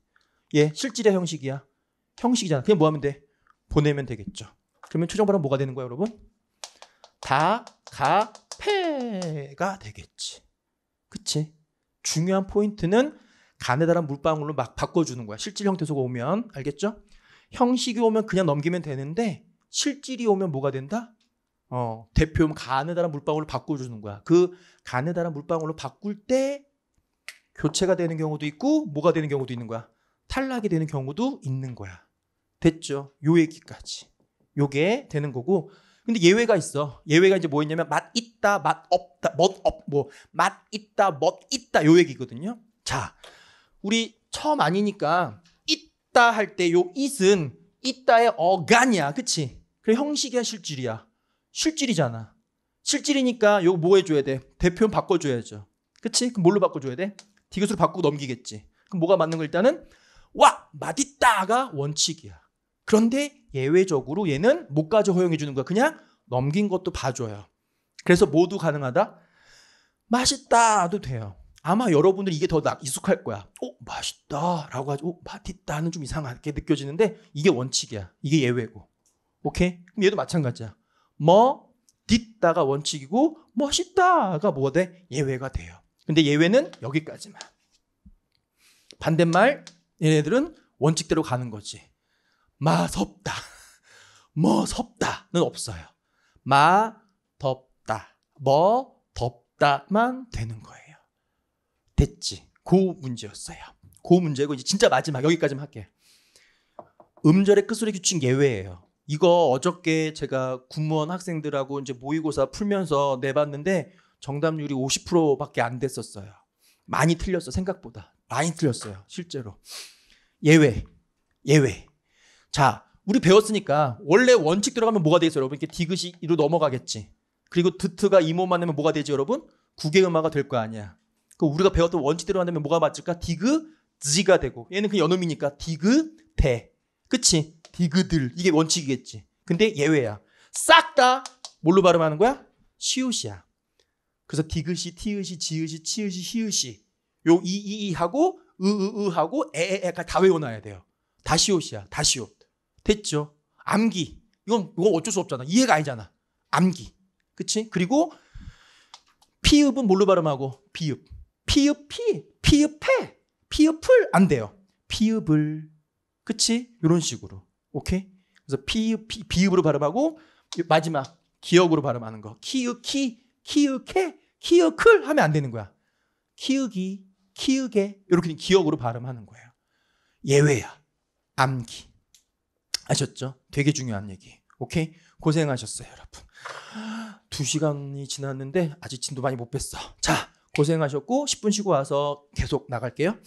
얘 실질의 형식이야. 형식이잖아. 그냥 뭐 하면 돼? 보내면 되겠죠. 그러면 최종 발언 뭐가 되는 거야, 여러분? 다, 가, 패가 되겠지. 그치? 중요한 포인트는 가느다란 물방울로 막 바꿔주는 거야. 실질 형태소가 오면 알겠죠? 형식이 오면 그냥 넘기면 되는데 실질이 오면 뭐가 된다? 어, 대표 가느다란 물방울로 바꿔주는 거야. 그 가느다란 물방울로 바꿀 때 교체가 되는 경우도 있고 뭐가 되는 경우도 있는 거야. 탈락이 되는 경우도 있는 거야. 됐죠? 요 얘기까지. 요게 되는 거고. 근데 예외가 있어. 예외가 이제 뭐였냐면 맛 있다, 맛 없다, 멋 없, 뭐 맛 있다, 멋 있다 요 얘기거든요. 자, 우리 처음 아니니까 있다 할 때요 it은 있다의 어간이야. 그치? 그래 형식이야 실질이야. 실질이잖아. 실질이니까 요거 뭐 해줘야 돼? 대표는 바꿔줘야죠. 그치? 그럼 뭘로 바꿔줘야 돼? 디귿으로 바꾸고 넘기겠지. 그럼 뭐가 맞는 거 일단은 와! 맛있다가 원칙이야. 그런데 예외적으로 얘는 못까지 허용해 주는 거야. 그냥 넘긴 것도 봐줘요. 그래서 모두 가능하다? 맛있다도 돼요. 아마 여러분들이 이게 더 익숙할 거야. 어, 맛있다. 라고 하지. 어, 맛있다는 좀 이상하게 느껴지는데 이게 원칙이야. 이게 예외고. 오케이? 그럼 얘도 마찬가지야. 뭐, 딛다가 원칙이고, 멋있다가 뭐가 돼? 예외가 돼요. 근데 예외는 여기까지만. 반대말, 얘네들은 원칙대로 가는 거지. 마섭다. 머섭다는 없어요. 마, 덥다. 머, 덥다만 되는 거예요. 됐지. 그 문제였어요. 그 문제고 이제 진짜 마지막 여기까지만 할게. 음절의 끝소리 규칙 예외예요. 이거 어저께 제가 군무원 학생들하고 이제 모의고사 풀면서 내봤는데 정답률이 50%밖에 안 됐었어요. 많이 틀렸어 생각보다 많이 틀렸어요 실제로 예외 예외. 자 우리 배웠으니까 원래 원칙 들어가면 뭐가 되겠어요 여러분 이렇게 디귿이 이로 넘어가겠지. 그리고 드트가 이모만 내면 뭐가 되지 여러분? 구개음화가 될 거 아니야. 그 우리가 배웠던 원칙대로 한다면 뭐가 맞을까? 디그 지가 되고 얘는 그 연음이니까 디그 대 그치? 디그들 이게 원칙이겠지 근데 예외야 싹 다 뭘로 발음하는 거야? 시옷이야 그래서 디귿이, 티읕이, 지읒이, 치읒이, 히읒이 요 이이이 하고 으으으 하고 에에에까다 외워놔야 돼요 다 시옷이야 다 시옷 됐죠? 암기 이건 이건 어쩔 수 없잖아 이해가 아니잖아 암기 그치? 그리고 피읍은 뭘로 발음하고? 비읍 피읍피, 피읍해, 피읍을 안 돼요. 피읍을. 그치? 이런 식으로. 오케이? 그래서 피읍, 피, 비읍으로 발음하고 마지막 기억으로 발음하는 거. 키우키, 키우케, 키우클 하면 안 되는 거야. 키우기, 키우게 이렇게 기억으로 발음하는 거예요. 예외야. 암기. 아셨죠? 되게 중요한 얘기. 오케이? 고생하셨어요, 여러분. 두 시간이 지났는데 아직 진도 많이 못 뺐어. 자, 고생하셨고 10분 쉬고 와서 계속 나갈게요.